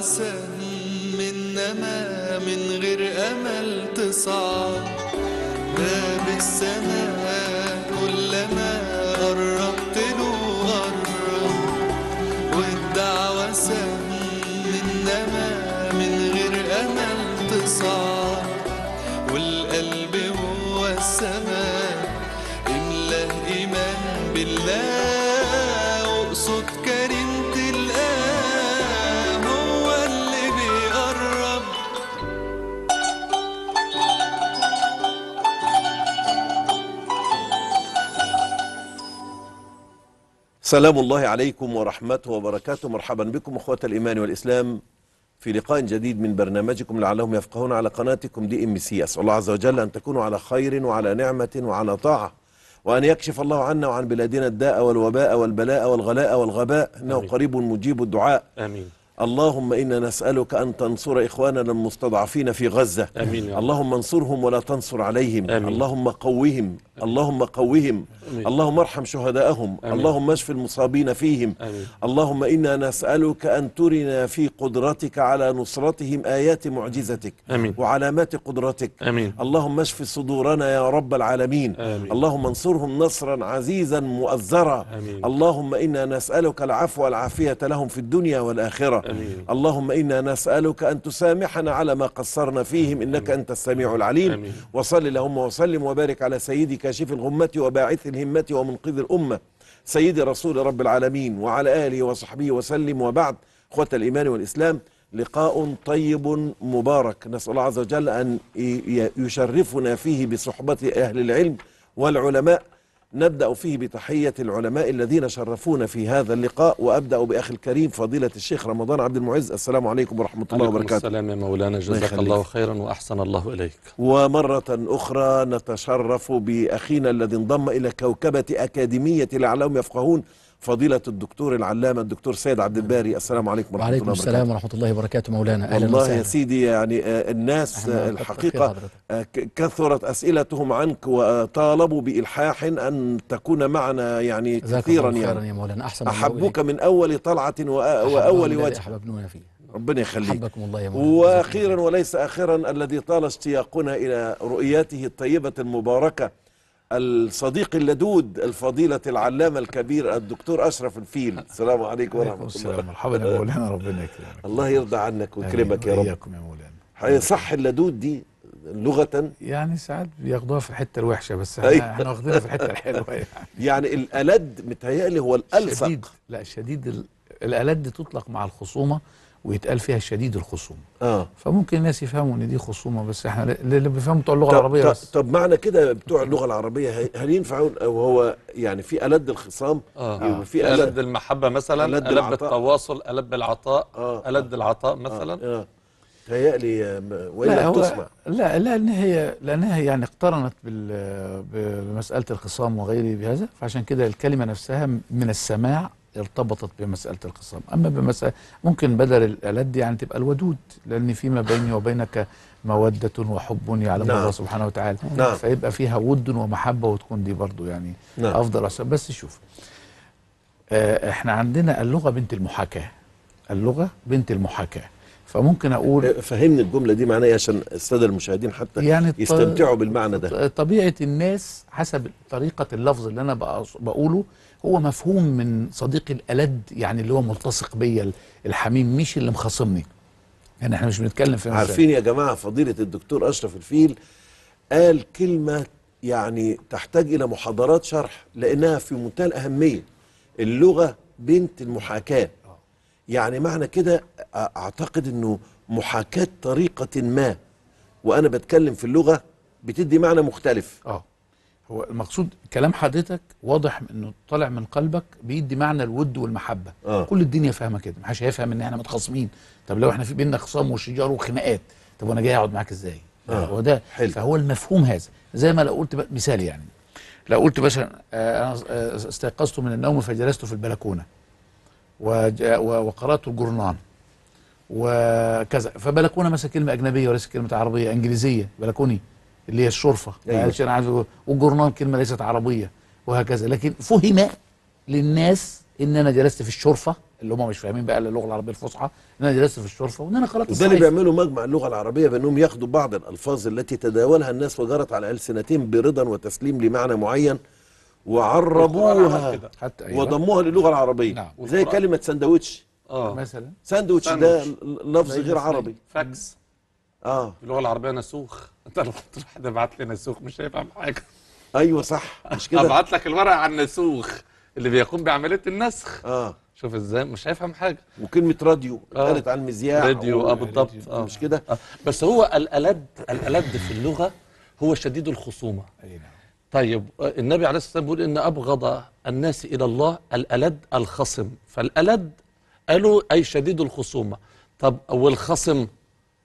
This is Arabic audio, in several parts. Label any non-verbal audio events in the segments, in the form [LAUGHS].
وعسى من نما من غير أمل تصعد باب السماء كلما قربت له قرب والدعوة سهم من نما من غير أمل تصعد والقلب هو السماء املأ إيمان بالله سلام الله عليكم ورحمته وبركاته مرحبا بكم أخوة الإيمان والإسلام في لقاء جديد من برنامجكم لعلهم يفقهون على قناتكم دي ام سي أسأل الله عز وجل أن تكونوا على خير وعلى نعمة وعلى طاعة وأن يكشف الله عنا وعن بلادنا الداء والوباء والبلاء والغلاء والغباء إنه قريب مجيب الدعاء آمين اللهم إنا نسألك أن تنصر إخواننا المستضعفين في غزة أمين يا اللهم انصرهم ولا تنصر عليهم أمين. اللهم قوهم اللهم قوهم أمين. اللهم ارحم شهداءهم أمين. اللهم اشف المصابين فيهم أمين. اللهم إنا نسألك أن ترنا في قدرتك على نصرتهم آيات معجزتك أمين. وعلامات قدرتك أمين. اللهم اشف صدورنا يا رب العالمين أمين. اللهم انصرهم نصرا عزيزا مؤزرا أمين. اللهم إنا نسألك العفو والعافية لهم في الدنيا والآخرة آمين. اللهم إنا نسألك أن تسامحنا على ما قصرنا فيهم إنك أنت السميع العليم آمين. وصل اللهم وسلم وبارك على سيدي كاشف الغمة وباعث الهمة ومنقذ الأمة سيدي رسول رب العالمين وعلى آله وصحبه وسلم وبعد إخوة الإيمان والإسلام لقاء طيب مبارك نسأل الله عز وجل أن يشرفنا فيه بصحبة أهل العلم والعلماء نبدأ فيه بتحية العلماء الذين شرفونا في هذا اللقاء وأبدأ بأخي الكريم فضيلة الشيخ رمضان عبد المعز السلام عليكم ورحمة الله عليكم وبركاته السلام يا مولانا جزاك الله خيرا وأحسن الله إليك ومرة أخرى نتشرف بأخينا الذي انضم إلى كوكبة أكاديمية لعلهم يفقهون فضيلة الدكتور العلامة الدكتور سيد عبد نعم. الباري السلام عليكم ورحمة الله وبركاته السلام ورحمة الله وبركاته مولانا أهلا والله يا سيدي يعني آه، الناس الحقيقة آه، كثرت أسئلتهم عنك وطالبوا بإلحاح أن تكون معنا يعني كثيرا يعني يا مولانا أحسن أحبوك من أول طلعة وأول وجه ربنا يخليك الله يا مولانا واخيرا وليس اخرا الذي طال اشتياقنا الى رؤيته الطيبه المباركه الصديق اللدود الفضيلة العلامة الكبير الدكتور أشرف الفيل السلام عليكم ورحمة الله مرحبا يا مولانا ربنا يكرمك [LAUGHS] الله يرضى عنك ويكرمك يا رب إياكم يا مولانا صح اللدود دي لغة يعني ساعات بياخدوها في الحتة الوحشة بس احنا أيوة. واخدينها في الحتة الحلوة يعني [LAUGHS] يعني الألد متهيألي هو الألصق شديد لا شديد الألد تطلق مع الخصومة ويتقال فيها شديد الخصوم اه فممكن الناس يفهموا ان دي خصومه بس احنا اللي بيفهموا بتوع اللغه طب العربيه طب, بس. طب معنى كده بتوع اللغه العربيه هل ينفع او هو يعني في الد الخصام اه في الد المحبه مثلا الد, ألد التواصل الد العطاء آه. الد العطاء مثلا اه, آه. تهيألي والا تسمع لا لا لان هي لانها يعني اقترنت بمساله الخصام وغيره بهذا فعشان كده الكلمه نفسها من السماع ارتبطت بمسألة الخصام أما بمسألة ممكن بدل الألد دي يعني تبقى الودود لأن فيما بيني وبينك مودة وحب يعلم نعم. الله سبحانه وتعالى نعم. فيبقى فيها ود ومحبة وتكون دي برضو يعني نعم. أفضل أسأل. بس شوف آه احنا عندنا اللغة بنت المحاكاة اللغة بنت المحاكاة فممكن اقول آه، فهمني الجمله دي معناها إيه عشان الساده المشاهدين حتى يعني يستمتعوا بالمعنى ده طبيعه الناس حسب طريقه اللفظ اللي انا بقوله هو مفهوم من صديقي الألد يعني اللي هو ملتصق بيا الحميم مش اللي مخاصمني يعني احنا مش بنتكلم في عارفين يا جماعة فضيلة الدكتور أشرف الفيل قال كلمة يعني تحتاج إلى محاضرات شرح لأنها في منتهى الأهمية اللغة بنت المحاكاة يعني معنى كده أعتقد أنه محاكاة طريقة ما وأنا بتكلم في اللغة بتدي معنى مختلف آه. هو المقصود كلام حضرتك واضح انه طالع من قلبك بيدي معنى الود والمحبه آه. كل الدنيا فاهمه كده ما حدش هيفهم ان احنا متخاصمين طب لو احنا في بيننا خصام وشجار وخناقات طب وانا جاي اقعد معاك ازاي آه. هو ده حلو. فهو المفهوم هذا زي ما لو قلت مثال يعني لو قلت مثلا آه، انا آه، استيقظت من النوم فجلست في البلكونه وقرات الجرنان وكذا فبلكونه مثلا كلمه اجنبيه وليس كلمه عربيه انجليزيه بلكوني اللي هي الشرفه أيوة. يعني انا عايز والجورنال كلمه ليست عربيه وهكذا لكن فهم للناس ان انا جلست في الشرفه اللي هم مش فاهمين بقى اللغه العربيه الفصحى ان انا جلست في الشرفه وان انا قرات وده اللي بيعملوا مجمع اللغه العربيه بانهم ياخدوا بعض الالفاظ التي تداولها الناس وجرت على السنتهم برضا وتسليم لمعنى معين وعربوها حتى أيوة. وضموها للغه العربيه نعم. زي كلمه سندوتش اه مثلا ساندوتش ده لفظ غير عربي فاكس اه اللغه العربيه نسوخ [LAUGHS] انت لو قلت لواحد ابعت لي نسوخ مش هيفهم حاجه ايوه صح مش كده ابعت لك الورق عن النسوخ اللي بيقوم بعمليه النسخ اه شوف ازاي مش هيفهم حاجه وكلمه راديو آه. آه. عن المذياع راديو اه, آه، بالضبط آه. مش كده آه. بس هو الالد الالد في اللغه هو شديد الخصومه ايوه طيب آه، النبي عليه الصلاه والسلام بيقول ان ابغض الناس الى الله الالد الخصم فالالد قالوا اي شديد الخصومه طب والخصم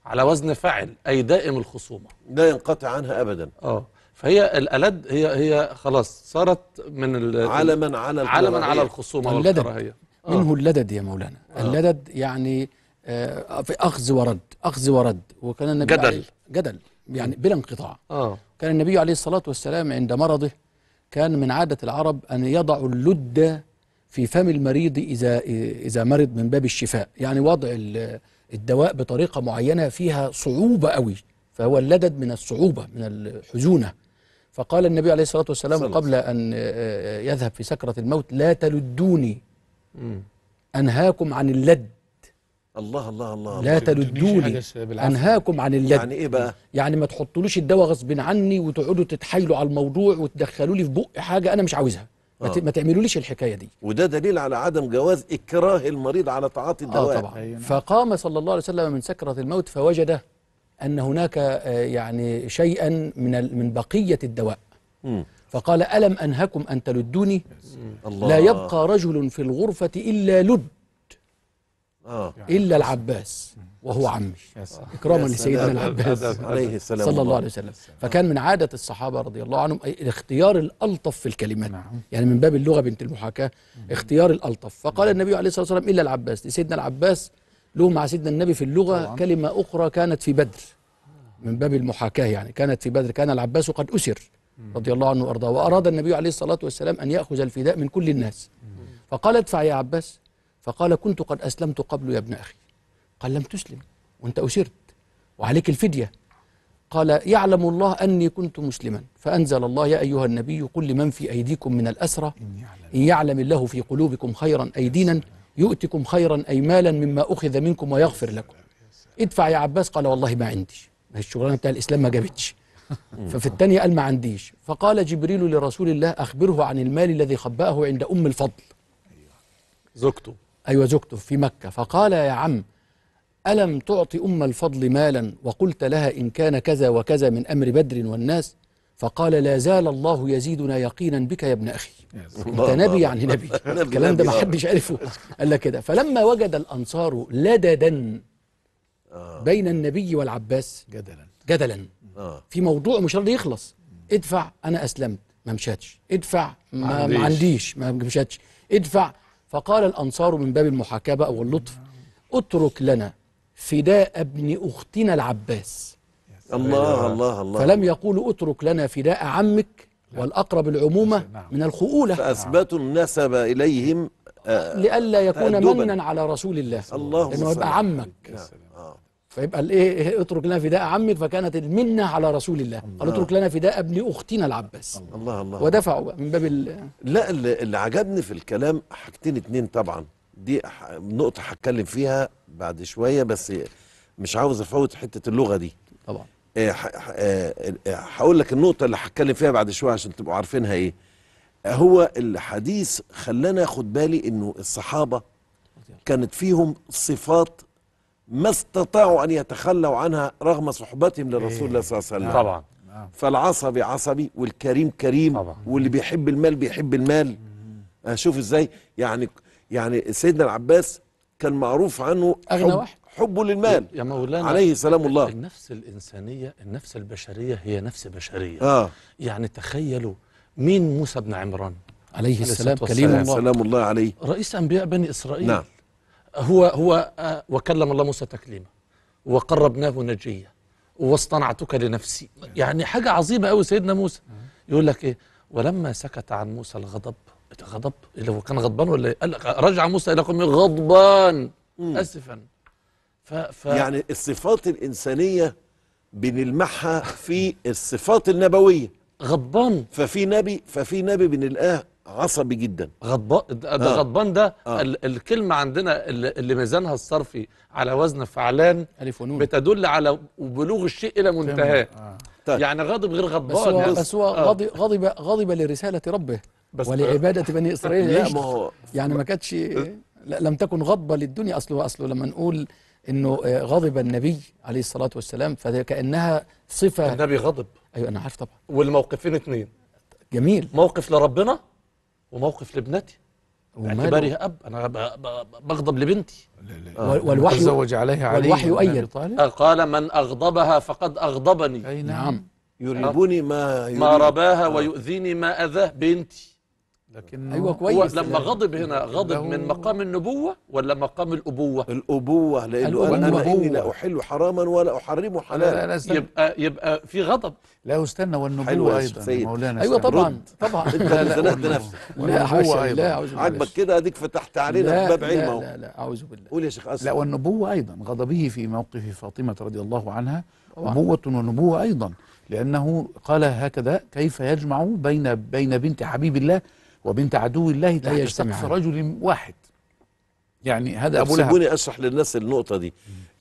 على وزن فعل أي دائم الخصومة لا ينقطع عنها أبدا اه فهي الألد هي هي خلاص صارت من علما على علما على الخصومة والكراهية آه. منه اللدد يا مولانا آه. اللدد يعني آه في أخذ ورد أخذ ورد وكان النبي جدل عليه جدل يعني بلا انقطاع آه. كان النبي عليه الصلاة والسلام عند مرضه كان من عادة العرب أن يضعوا اللد في فم المريض إذا إذا مرض من باب الشفاء يعني وضع الدواء بطريقة معينة فيها صعوبة قوي فهو اللدد من الصعوبة من الحزونة فقال النبي عليه الصلاة والسلام صلص. قبل أن آه، آه، يذهب في سكرة الموت لا تلدوني أنهاكم عن اللد الله الله الله لا تلدوني انهاكم عن اللد يعني ايه بقى يعني ما تحطلوش الدواء غصب عني وتقعدوا تتحايلوا على الموضوع وتدخلوا لي في بق حاجه انا مش عاوزها ما, آه. ما تعملوليش الحكايه دي وده دليل على عدم جواز اكراه المريض على تعاطي آه، الدواء آه طبعا أيوة، نعم. فقام صلى الله عليه وسلم من سكره الموت فوجد ان هناك آه، يعني شيئا من من بقيه الدواء م. فقال الم انهكم ان تلدوني الله. لا يبقى رجل في الغرفه الا لد آه. إلا العباس وهو عمي آه. إكراما لسيدنا العباس عليه السلام صلى الله عليه وسلم فكان من عادة الصحابة رضي الله عنهم الاختيار الألطف في الكلمات نعم. يعني من باب اللغة بنت المحاكاة اختيار الألطف فقال النبي عليه الصلاة والسلام إلا العباس لسيدنا العباس له مع سيدنا النبي في اللغة كلمة أخرى كانت في بدر من باب المحاكاة يعني كانت في بدر كان العباس قد أسر رضي الله عنه وأرضاه وأراد النبي عليه الصلاة والسلام أن يأخذ الفداء من كل الناس فقال ادفع يا عباس فقال كنت قد أسلمت قبل يا ابن أخي قال لم تسلم وأنت أسرت وعليك الفدية قال يعلم الله أني كنت مسلما فأنزل الله يا أيها النبي قل لمن في أيديكم من الأسرى إن يعلم الله في قلوبكم خيرا أي دينا يؤتكم خيرا أي مالا مما أخذ منكم ويغفر لكم ادفع يا عباس قال والله ما عندي الشغلانة بتاع الإسلام ما جابتش [LAUGHS] ففي الثانية قال ما عنديش فقال جبريل لرسول الله أخبره عن المال الذي خبأه عند أم الفضل زوجته أيوة زوجته في مكة فقال يا عم ألم تعطي أم الفضل مالا وقلت لها إن كان كذا وكذا من أمر بدر والناس فقال لا زال الله يزيدنا يقينا بك يا ابن أخي أنت نبي يعني نبي [LAUGHS] الكلام ده ما حدش عرفه قال لك كده فلما وجد الأنصار لددا آه. بين النبي والعباس جدلا جدلا آه. في موضوع مش راضي يخلص ادفع أنا أسلمت ما مشاتش ادفع ما, ما عنديش ما مشاتش ادفع فقال الأنصار من باب المحاكبة أو اللطف اترك لنا فداء ابن أختنا العباس الله أيوة. الله الله فلم يقولوا اترك لنا فداء عمك نعم. والأقرب العمومة نعم. من الخؤولة فأثبتوا نعم. النسب إليهم آه، لئلا يكون منا على رسول الله الله إنه يبقى عمك آه. فيبقى الايه إيه، اترك لنا فداء عمك فكانت المنه على رسول الله قال اترك لنا فداء ابن اختنا العباس الله الله ودفعوا من باب لا اللي عجبني في الكلام حاجتين اتنين طبعا دي نقطه هتكلم فيها بعد شويه بس مش عاوز افوت حته اللغه دي طبعا آه، آه، آه، هقول لك النقطه اللي هتكلم فيها بعد شويه عشان تبقوا عارفينها ايه هو الحديث خلانا اخد بالي انه الصحابه كانت فيهم صفات ما استطاعوا ان يتخلوا عنها رغم صحبتهم للرسول الله صلى الله عليه وسلم نعم. طبعا نعم. فالعصبي عصبي والكريم كريم طبعا. واللي بيحب المال بيحب المال شوف ازاي يعني يعني سيدنا العباس كان معروف عنه أغنى حب واحد حبه للمال يا مولانا عليه سلام الله النفس الإنسانية النفس البشرية هي نفس بشرية آه يعني تخيلوا مين موسى بن عمران عليه السلام كليم الله سلام الله عليه رئيس أنبياء بني إسرائيل نعم هو هو آه، وكلم الله موسى تكليما وقربناه نجيا واصطنعتك لنفسي يعني حاجة عظيمة أوي سيدنا موسى يقول لك إيه ولما سكت عن موسى الغضب غضبت اللي هو كان غضبان ولا إيه؟ قال رجع موسى الى قومه غضبان مم. اسفا ف... ف... يعني الصفات الانسانيه بنلمحها في الصفات النبويه غضبان ففي نبي ففي نبي بنلقاه عصبي جدا غضبان ده آه. غضبان ده آه. الكلمه عندنا اللي ميزانها الصرفي على وزن فعلان الف ونون بتدل على بلوغ الشيء الى منتهاه آه. طيب. يعني غاضب غير غضبان بس هو, يعني بس هو آه. غضب غضب لرساله ربه بس ولعباده بني [LAUGHS] اسرائيل لا يعني ما كانتش [LAUGHS] لم تكن غضبه للدنيا اصله اصله لما نقول انه آه، غضب النبي عليه الصلاه والسلام فكانها صفه النبي غضب ايوه انا عارف طبعا والموقفين اثنين جميل موقف لربنا وموقف لابنتي اعتباري اب انا بغضب لبنتي آه. والوحي تزوج عليها علي والوحي يؤيد قال من اغضبها فقد اغضبني اي نعم, نعم. يريبني نعم. ما يريب. ما رباها ويؤذيني ما اذاه بنتي لكن ايوه كويس لما غضب هنا غضب من مقام النبوه ولا مقام الابوه؟ الابوه لانه انا اني لا احل حراما ولا احرمه حلالا لا لا يبقى يبقى في غضب لا استنى والنبوه ايضا سيد. مولانا ايوه طبعا رد. طبعا انت زنقت نفسك لا حاشا لا اعوذ عاجبك كده اديك فتحت علينا باب علم لا لا اعوذ بالله قول يا شيخ اسد لا والنبوه ايضا غضبه في موقف فاطمه رضي الله عنها نبوه ونبوه ايضا لانه قال هكذا كيف يجمع بين بين بنت حبيب الله وبنت عدو الله يجتمع في رجل واحد يعني هذا ابو لهب سيبوني اشرح للناس النقطه دي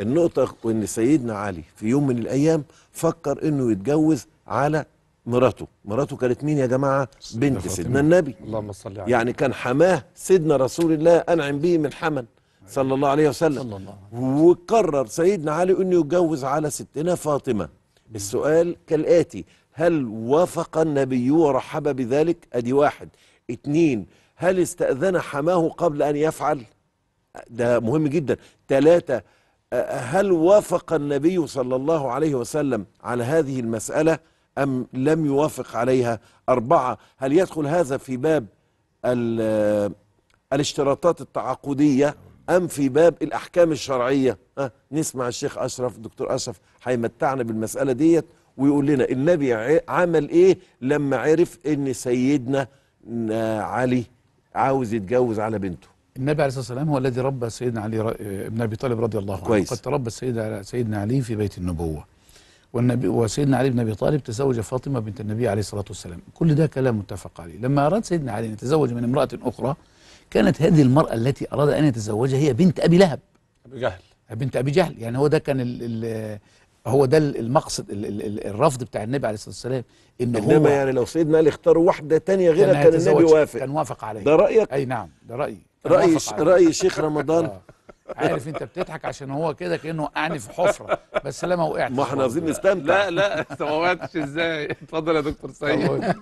النقطه ان سيدنا علي في يوم من الايام فكر انه يتجوز على مراته مراته كانت مين يا جماعه بنت سيدنا النبي اللهم صل على يعني كان حماه سيدنا رسول الله انعم به من حمل صلى الله عليه وسلم صلى الله عليه وسلم وقرر سيدنا علي انه يتجوز على ستنا فاطمه السؤال كالاتي هل وافق النبي ورحب بذلك ادي واحد اتنين هل استأذن حماه قبل أن يفعل ده مهم جدا تلاتة هل وافق النبي صلى الله عليه وسلم على هذه المسألة أم لم يوافق عليها أربعة هل يدخل هذا في باب الاشتراطات التعاقدية أم في باب الأحكام الشرعية أه نسمع الشيخ أشرف دكتور أشرف هيمتعنا بالمسألة ديت ويقول لنا النبي عمل إيه لما عرف إن سيدنا ان علي عاوز يتجوز على بنته النبي عليه الصلاه والسلام هو الذي ربى سيدنا علي ابن ابي طالب رضي الله عنه كويس. قد تربى سيدنا سيدنا علي في بيت النبوه والنبي وسيدنا علي بن ابي طالب تزوج فاطمه بنت النبي عليه الصلاه والسلام كل ده كلام متفق عليه لما اراد سيدنا علي ان يتزوج من امراه اخرى كانت هذه المراه التي اراد ان يتزوجها هي بنت ابي لهب ابي جهل بنت ابي جهل يعني هو ده كان ال ال هو ده المقصد الرفض بتاع النبي عليه الصلاه والسلام ان هو انما يعني لو سيدنا قال اختاروا واحده تانية غيرها كان, كان النبي وافق كان وافق عليها ده رايك اي نعم ده رايي راي راي الشيخ رمضان [LAUGHS] آه. عارف انت بتضحك عشان هو كده كانه وقعني في حفره بس لما وقعت ما احنا عايزين نستمتع لا لا ما وقعتش ازاي اتفضل يا دكتور سيد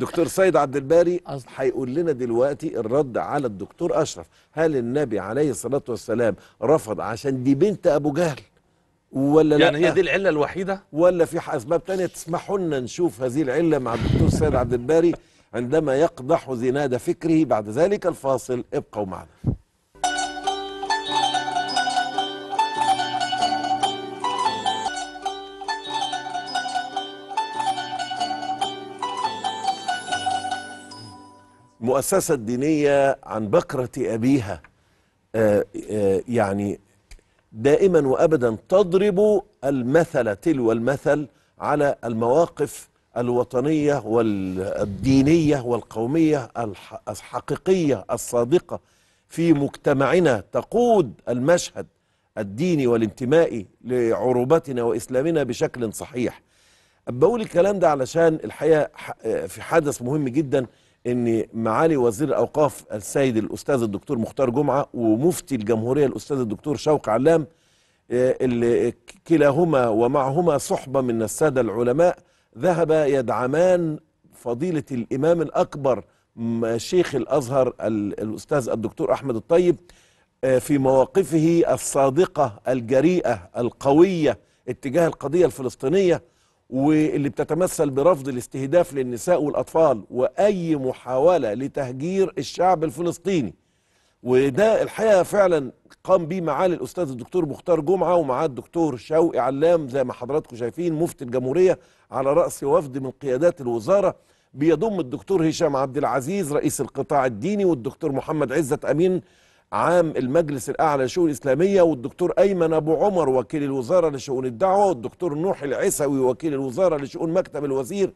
دكتور سيد عبد الباري هيقول لنا دلوقتي الرد على الدكتور اشرف هل النبي عليه الصلاه والسلام رفض عشان دي بنت ابو جهل ولا يعني لا هي دي العله الوحيده ولا في اسباب تانية تسمحوا لنا نشوف هذه العله مع الدكتور سيد عبد الباري عندما يقدح زناد فكره بعد ذلك الفاصل ابقوا معنا مؤسسة دينية عن بكرة أبيها آآ آه، آآ آه، يعني دائما وابدا تضرب المثل تلو المثل على المواقف الوطنيه والدينيه والقوميه الحقيقيه الصادقه في مجتمعنا تقود المشهد الديني والانتمائي لعروبتنا واسلامنا بشكل صحيح بقول الكلام ده علشان الحقيقه في حدث مهم جدا ان معالي وزير الاوقاف السيد الاستاذ الدكتور مختار جمعه ومفتي الجمهوريه الاستاذ الدكتور شوق علام آه، اللي كلاهما ومعهما صحبه من الساده العلماء ذهبا يدعمان فضيله الامام الاكبر شيخ الازهر الاستاذ الدكتور احمد الطيب آه، في مواقفه الصادقه الجريئه القويه اتجاه القضيه الفلسطينيه واللي بتتمثل برفض الاستهداف للنساء والأطفال وأي محاولة لتهجير الشعب الفلسطيني وده الحقيقة فعلا قام بيه معالي الأستاذ الدكتور مختار جمعة ومعاه الدكتور شوقي علام زي ما حضراتكم شايفين مفتي الجمهورية على رأس وفد من قيادات الوزارة بيضم الدكتور هشام عبد العزيز رئيس القطاع الديني والدكتور محمد عزت أمين عام المجلس الأعلى للشؤون الإسلامية والدكتور أيمن أبو عمر وكيل الوزارة لشؤون الدعوة والدكتور نوح العسوي وكيل الوزارة لشؤون مكتب الوزير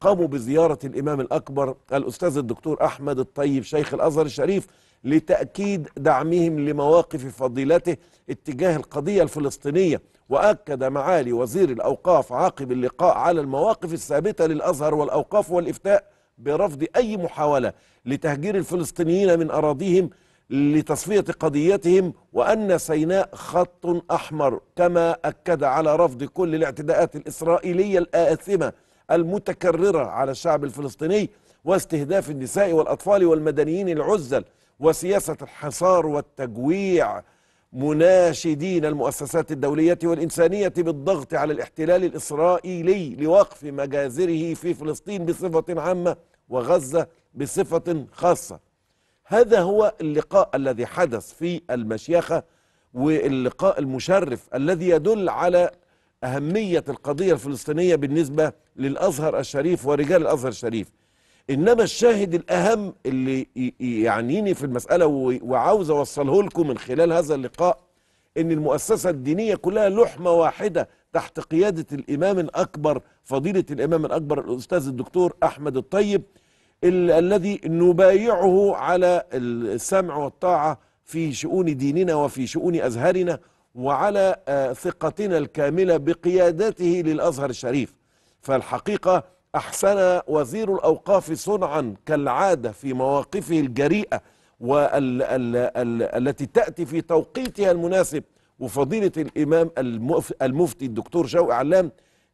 قاموا بزيارة الإمام الأكبر الأستاذ الدكتور أحمد الطيب شيخ الأزهر الشريف لتأكيد دعمهم لمواقف فضيلته اتجاه القضية الفلسطينية وأكد معالي وزير الأوقاف عقب اللقاء على المواقف الثابتة للأزهر والأوقاف والإفتاء برفض أي محاولة لتهجير الفلسطينيين من أراضيهم لتصفية قضيتهم وأن سيناء خط أحمر كما أكد على رفض كل الاعتداءات الإسرائيلية الآثمة المتكررة على الشعب الفلسطيني واستهداف النساء والأطفال والمدنيين العزل وسياسة الحصار والتجويع مناشدين المؤسسات الدولية والإنسانية بالضغط على الاحتلال الإسرائيلي لوقف مجازره في فلسطين بصفة عامة وغزة بصفة خاصة هذا هو اللقاء الذي حدث في المشيخة واللقاء المشرف الذي يدل على أهمية القضية الفلسطينية بالنسبة للأزهر الشريف ورجال الأزهر الشريف إنما الشاهد الأهم اللي يعنيني في المسألة وعاوز أوصله لكم من خلال هذا اللقاء إن المؤسسة الدينية كلها لحمة واحدة تحت قيادة الإمام الأكبر فضيلة الإمام الأكبر الأستاذ الدكتور أحمد الطيب الذي نبايعه على السمع والطاعة في شؤون ديننا وفي شؤون أزهرنا وعلى آه، ثقتنا الكاملة بقيادته للأزهر الشريف فالحقيقة أحسن وزير الأوقاف صنعا كالعادة في مواقفه الجريئة والتي تأتي في توقيتها المناسب وفضيلة الإمام المفتي الدكتور شوقي علام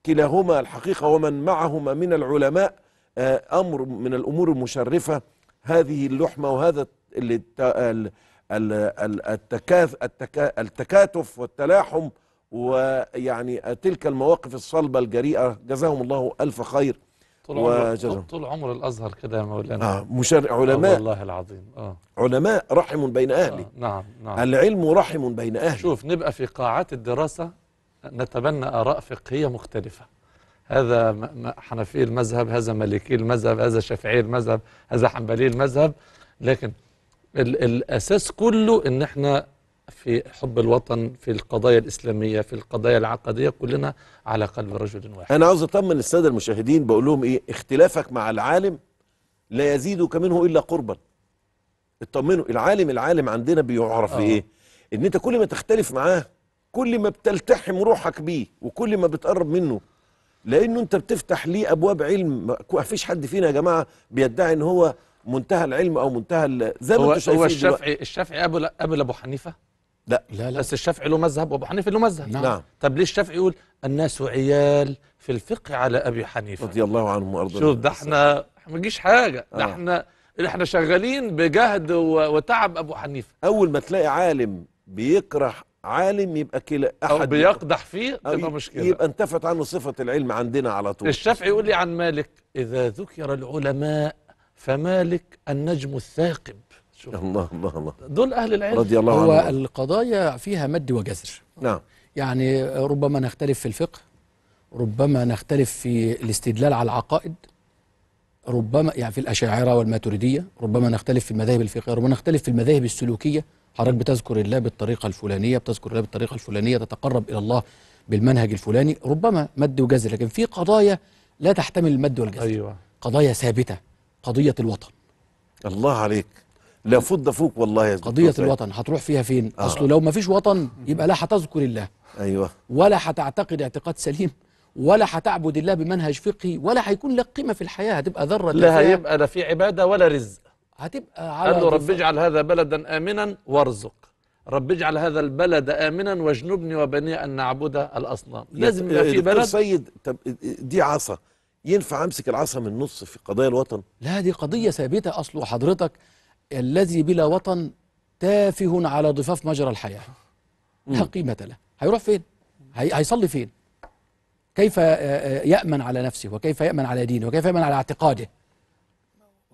كلاهما الحقيقة ومن معهما من العلماء آه، امر من الامور المشرفه هذه اللحمه وهذا التكاتف والتلاحم ويعني تلك المواقف الصلبة الجريئة جزاهم الله ألف خير طول عمر, طول عمر الأزهر كده يا مولانا آه مشرع علماء آه والله العظيم آه علماء رحم بين أهله آه نعم نعم العلم رحم بين أهله شوف نبقى في قاعات الدراسة نتبنى آراء فقهية مختلفة هذا حنفي المذهب هذا مالكي المذهب هذا شافعي المذهب هذا حنبلي المذهب لكن ال الأساس كله إن إحنا في حب الوطن في القضايا الإسلامية في القضايا العقدية كلنا على قلب رجل واحد أنا عاوز أطمن السادة المشاهدين بقول لهم إيه اختلافك مع العالم لا يزيدك منه إلا قربا اطمنوا العالم العالم عندنا بيعرف آه. إيه إن أنت كل ما تختلف معاه كل ما بتلتحم روحك بيه وكل ما بتقرب منه لانه انت بتفتح ليه ابواب علم ما فيش حد فينا يا جماعه بيدعي ان هو منتهى العلم او منتهى زي ما انتم هو الشافعي الشافعي ابو ابو ابو حنيفه لا لا لا بس الشافعي له مذهب وابو حنيفه له مذهب نعم. نعم, طب ليه الشافعي يقول الناس عيال في الفقه على ابي حنيفه رضي الله عنه وارضاه شوف ده احنا ما نجيش حاجه ده آه. احنا احنا شغالين بجهد وتعب ابو حنيفه اول ما تلاقي عالم بيكره عالم يبقى كلا احد أو بيقدح فيه ده مشكله يبقى انتفت عنه صفه العلم عندنا على طول الشافعي يقول لي عن مالك اذا ذكر العلماء فمالك النجم الثاقب شوف. الله الله الله دول اهل العلم رضي الله هو عنه. القضايا فيها مد وجزر نعم يعني ربما نختلف في الفقه ربما نختلف في الاستدلال على العقائد ربما يعني في الاشاعره والماتريديه ربما نختلف في المذاهب الفقهيه ربما نختلف في المذاهب السلوكيه حضرتك بتذكر الله بالطريقه الفلانيه بتذكر الله بالطريقه الفلانيه تتقرب الى الله بالمنهج الفلاني ربما مد وجزر لكن في قضايا لا تحتمل المد والجزر أيوة. قضايا ثابته قضيه الوطن الله عليك لا فض فوق والله يا قضيه الوطن هتروح فيها فين آه. اصله لو ما فيش وطن يبقى لا هتذكر الله ايوه ولا هتعتقد اعتقاد سليم ولا هتعبد الله بمنهج فقهي ولا هيكون لك قيمه في الحياه هتبقى ذره لا هيبقى لا في عباده ولا رزق هتبقى على قال له رب اجعل هذا بلدا امنا وارزق رب اجعل هذا البلد امنا واجنبني وبني ان نعبد الاصنام لازم يبقى في بلد سيد طب دي عصا ينفع امسك العصا من النص في قضايا الوطن لا دي قضيه ثابته اصل حضرتك الذي بلا وطن تافه على ضفاف مجرى الحياه لا قيمه له هيروح فين هي... هيصلي فين كيف يامن على نفسه وكيف يامن على دينه وكيف يامن على اعتقاده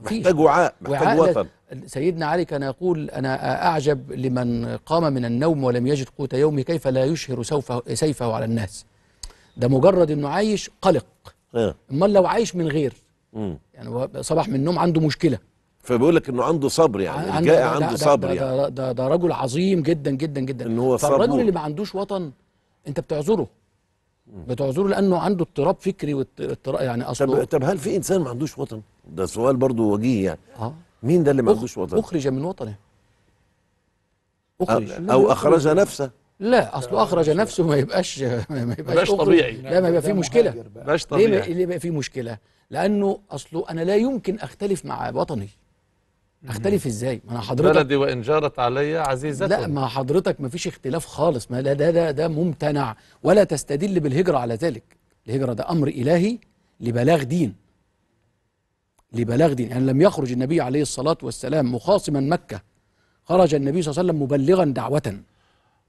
محتاج وعاء محتاج وطن سيدنا علي كان يقول أنا أعجب لمن قام من النوم ولم يجد قوت يومه كيف لا يشهر سوفه سيفه على الناس ده مجرد أنه عايش قلق آه. أمال لو عايش من غير مم. يعني صباح من النوم عنده مشكلة فبيقول لك انه عنده صبر يعني عنده الجائع عنده ده صبر ده يعني ده, ده, ده رجل عظيم جدا جدا جدا إن هو فالرجل اللي ما عندوش وطن انت بتعذره بتعذره لانه عنده اضطراب فكري واضطراب يعني اصلا طب, طب هل في انسان ما عندوش وطن؟ ده سؤال برضو وجيه يعني آه. مين ده اللي ما عندوش وطن اخرج من وطنه اخرج او, أو اخرج نفسه لا اصله اخرج نفسه ما يبقاش [LAUGHS] ما يبقاش طبيعي لا ما يبقى فيه مشكله مش طبيعي ليه يبقى فيه مشكله لانه اصله انا لا يمكن اختلف مع وطني اختلف ازاي ما انا حضرتك بلدي وان جارت علي عزيزة لا ما حضرتك ما فيش اختلاف خالص ما ده ده ده ممتنع ولا تستدل بالهجره على ذلك الهجره ده امر الهي لبلاغ دين لبلاغ دين يعني لم يخرج النبي عليه الصلاة والسلام مخاصما مكة خرج النبي صلى الله عليه وسلم مبلغا دعوة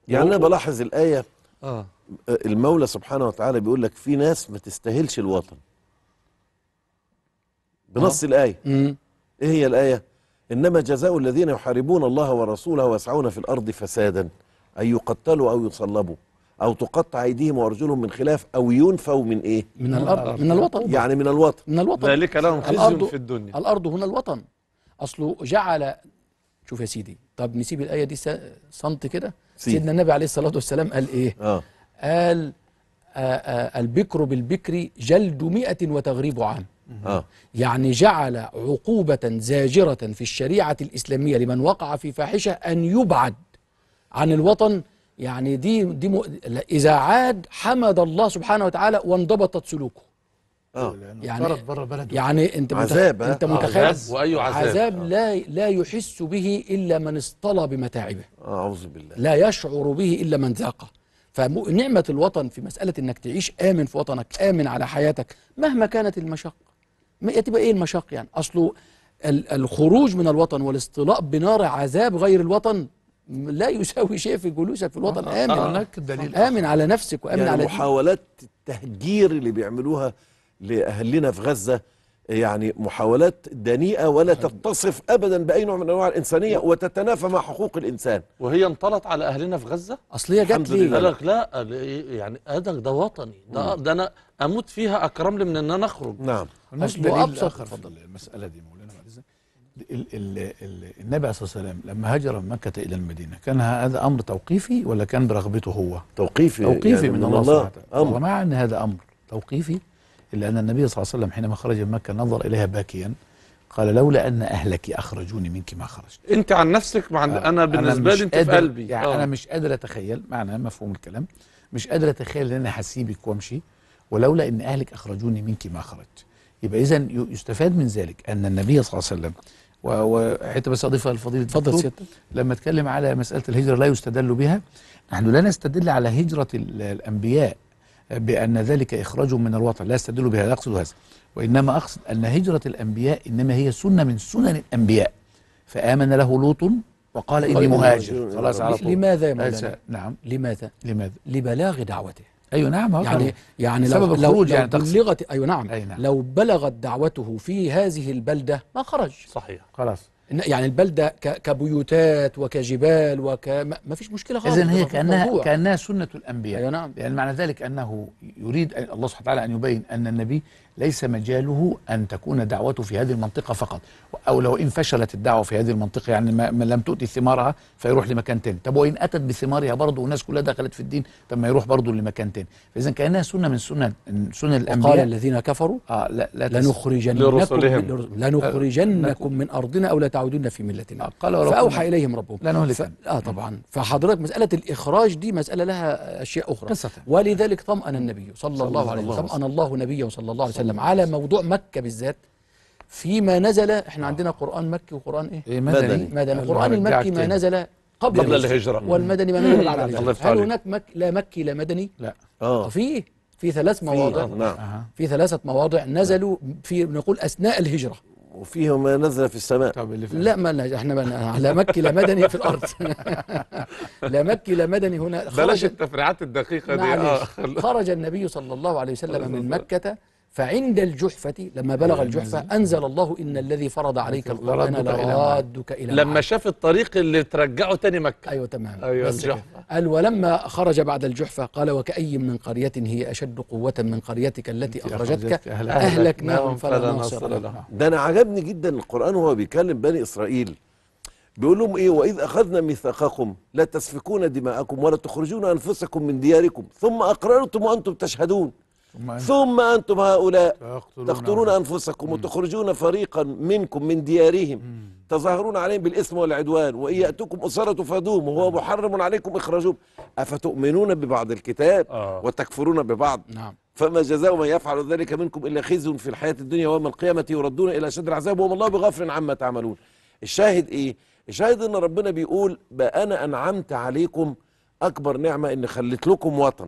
يعني أنا بلاحظ الآية آه. المولى سبحانه وتعالى بيقول لك في ناس ما تستاهلش الوطن بنص آه. الآية مم. إيه هي الآية؟ إنما جزاء الذين يحاربون الله ورسوله ويسعون في الأرض فسادا أن يقتلوا أو يصلبوا او تقطع ايديهم وارجلهم من خلاف او ينفوا من ايه من الارض من الوطن يعني من الوطن من الوطن ذلك لهم خزي في الدنيا الارض هنا الوطن اصله جعل شوف يا سيدي طب نسيب الايه دي صمت كده سيدنا النبي عليه الصلاه والسلام قال ايه آه. قال آآ آه، آآ آه، البكر بالبكر جلد مئة وتغريب عام آه. يعني جعل عقوبة زاجرة في الشريعة الإسلامية لمن وقع في فاحشة أن يبعد عن الوطن يعني دي دي مؤ... اذا عاد حمد الله سبحانه وتعالى وانضبطت سلوكه اه يعني بره بلده يعني انت عذاب آه. انت متخيل عذاب واي عذاب عذاب آه. لا لا يحس به الا من اصطلى بمتاعبه آه، اعوذ بالله لا يشعر به الا من ذاقه فنعمه الوطن في مساله انك تعيش امن في وطنك امن على حياتك مهما كانت المشقه تبقى ايه المشقه يعني اصله الخروج من الوطن والاصطلاء بنار عذاب غير الوطن لا يساوي شيء في جلوسك في الوطن آه، آه، آمن هناك دليل آمن على نفسك وآمن يعني على محاولات التهجير اللي بيعملوها لأهلنا في غزة يعني محاولات دنيئة ولا تتصف أبدا بأي نوع من أنواع الإنسانية وتتنافى مع حقوق الإنسان وهي انطلت على أهلنا في غزة أصل هي جت لي قال لك إيه، لا إيه، يعني هذا ده وطني ده, ده أنا أموت فيها أكرم لي من أن أنا أخرج نعم مش دليل آخر المسألة دي مولا. ال ال ال النبي عليه الصلاه والسلام لما هاجر من مكه الى المدينه كان هذا امر توقيفي ولا كان برغبته هو؟ توقيفي توقيفي يعني من, من الله سبحانه وتعالى ومع ان هذا امر توقيفي الا ان النبي صلى الله عليه وسلم حينما خرج من مكه نظر اليها باكيا قال لولا ان اهلك اخرجوني منك ما خرجت انت عن نفسك مع آه انا بالنسبه لي انت في قلبي يعني انا آه. مش قادر اتخيل معنى مفهوم الكلام مش قادر اتخيل ان انا هسيبك وامشي ولولا ان اهلك اخرجوني منك ما خرجت يبقى اذا يستفاد من ذلك ان النبي صلى الله عليه وسلم وحتى بس اضيفها للفضيله اتفضل سيادتك لما اتكلم على مساله الهجره لا يستدل بها نحن لا نستدل على هجره الانبياء بان ذلك اخراجهم من الوطن لا استدل بها لا اقصد هذا وانما اقصد ان هجره الانبياء انما هي سنه من سنن الانبياء فامن له لوط وقال اني مهاجر خلاص على طول لماذا يا مولانا؟ نعم لماذا؟ لماذا؟ لبلاغ دعوته ايوه نعم يعني يعني سبب لو الخروج لو يعني لو بلغت ايوه نعم, أي نعم لو بلغت دعوته في هذه البلده ما خرج صحيح خلاص يعني البلده كبيوتات وكجبال وك ما فيش مشكله خالص اذا هي كانها موضوع. كانها سنه الانبياء أيوة نعم يعني معنى ذلك انه يريد الله سبحانه وتعالى ان يبين ان النبي ليس مجاله أن تكون دعوته في هذه المنطقة فقط أو لو إن فشلت الدعوة في هذه المنطقة يعني ما لم تؤتي ثمارها فيروح لمكان تاني طب وإن أتت بثمارها برضه والناس كلها دخلت في الدين طب ما يروح برضه لمكان تاني فإذا كأنها سنة من سنن سنن الأنبياء وقال الذين كفروا آه لا لا لنخرجنكم لنخرجنكم من أرضنا أو لتعودن في ملتنا آه قال فأوحى إليهم ربهم لنهلك آه طبعا فحضرتك مسألة الإخراج دي مسألة لها أشياء أخرى ولذلك طمأن النبي صلى الله عليه وسلم طمأن الله نبيه صلى الله عليه وسلم وسلم على موضوع مكة بالذات فيما نزل احنا آه. عندنا قرآن مكي وقرآن ايه, إيه، مدني مدني, القرآن المكي ما نزل قبل الهجرة والمدني ما نزل بعد الهجرة هل هناك مك لا مكي لا مدني؟ لا آه. آه. في في ثلاث مواضع نعم في ثلاثة مواضع نزلوا في نقول أثناء الهجرة وفيه ما نزل في السماء طب اللي لا ما احنا ما لا مكي لا مدني في الارض [LAUGHS] لا مكي لا مدني هنا بلاش التفريعات الدقيقه دي آه خرج النبي صلى الله عليه وسلم من مكه فعند الجحفة لما بلغ الجحفة أنزل الله إن الذي فرض عليك القرآن لرادك إلى لما شاف الطريق اللي ترجعه تاني مكة أيوة تمام أيوة الجحفة قال ولما خرج بعد الجحفة قال وكأي من قرية هي أشد قوة من قريتك التي أخرجتك أهلكناهم فلا ناصر لهم ده أنا عجبني جدا القرآن وهو بيكلم بني إسرائيل بيقول لهم ايه واذ اخذنا ميثاقكم لا تسفكون دماءكم ولا تخرجون انفسكم من دياركم ثم اقررتم وانتم تشهدون ثم أنتم هؤلاء تقتلون أنفسكم وتخرجون فريقا منكم من ديارهم تظاهرون عليهم بالإثم والعدوان وإن يأتكم أسرة فدوم وهو محرم عليكم إخراجهم أفتؤمنون ببعض الكتاب آه. وتكفرون ببعض نعم فما جزاء من يفعل ذلك منكم إلا خزي في الحياة الدنيا ويوم القيامة يردون إلى شد العذاب وما الله بغافل عما تعملون الشاهد إيه؟ الشاهد إن ربنا بيقول بقى أنا أنعمت عليكم أكبر نعمة إن خليت لكم وطن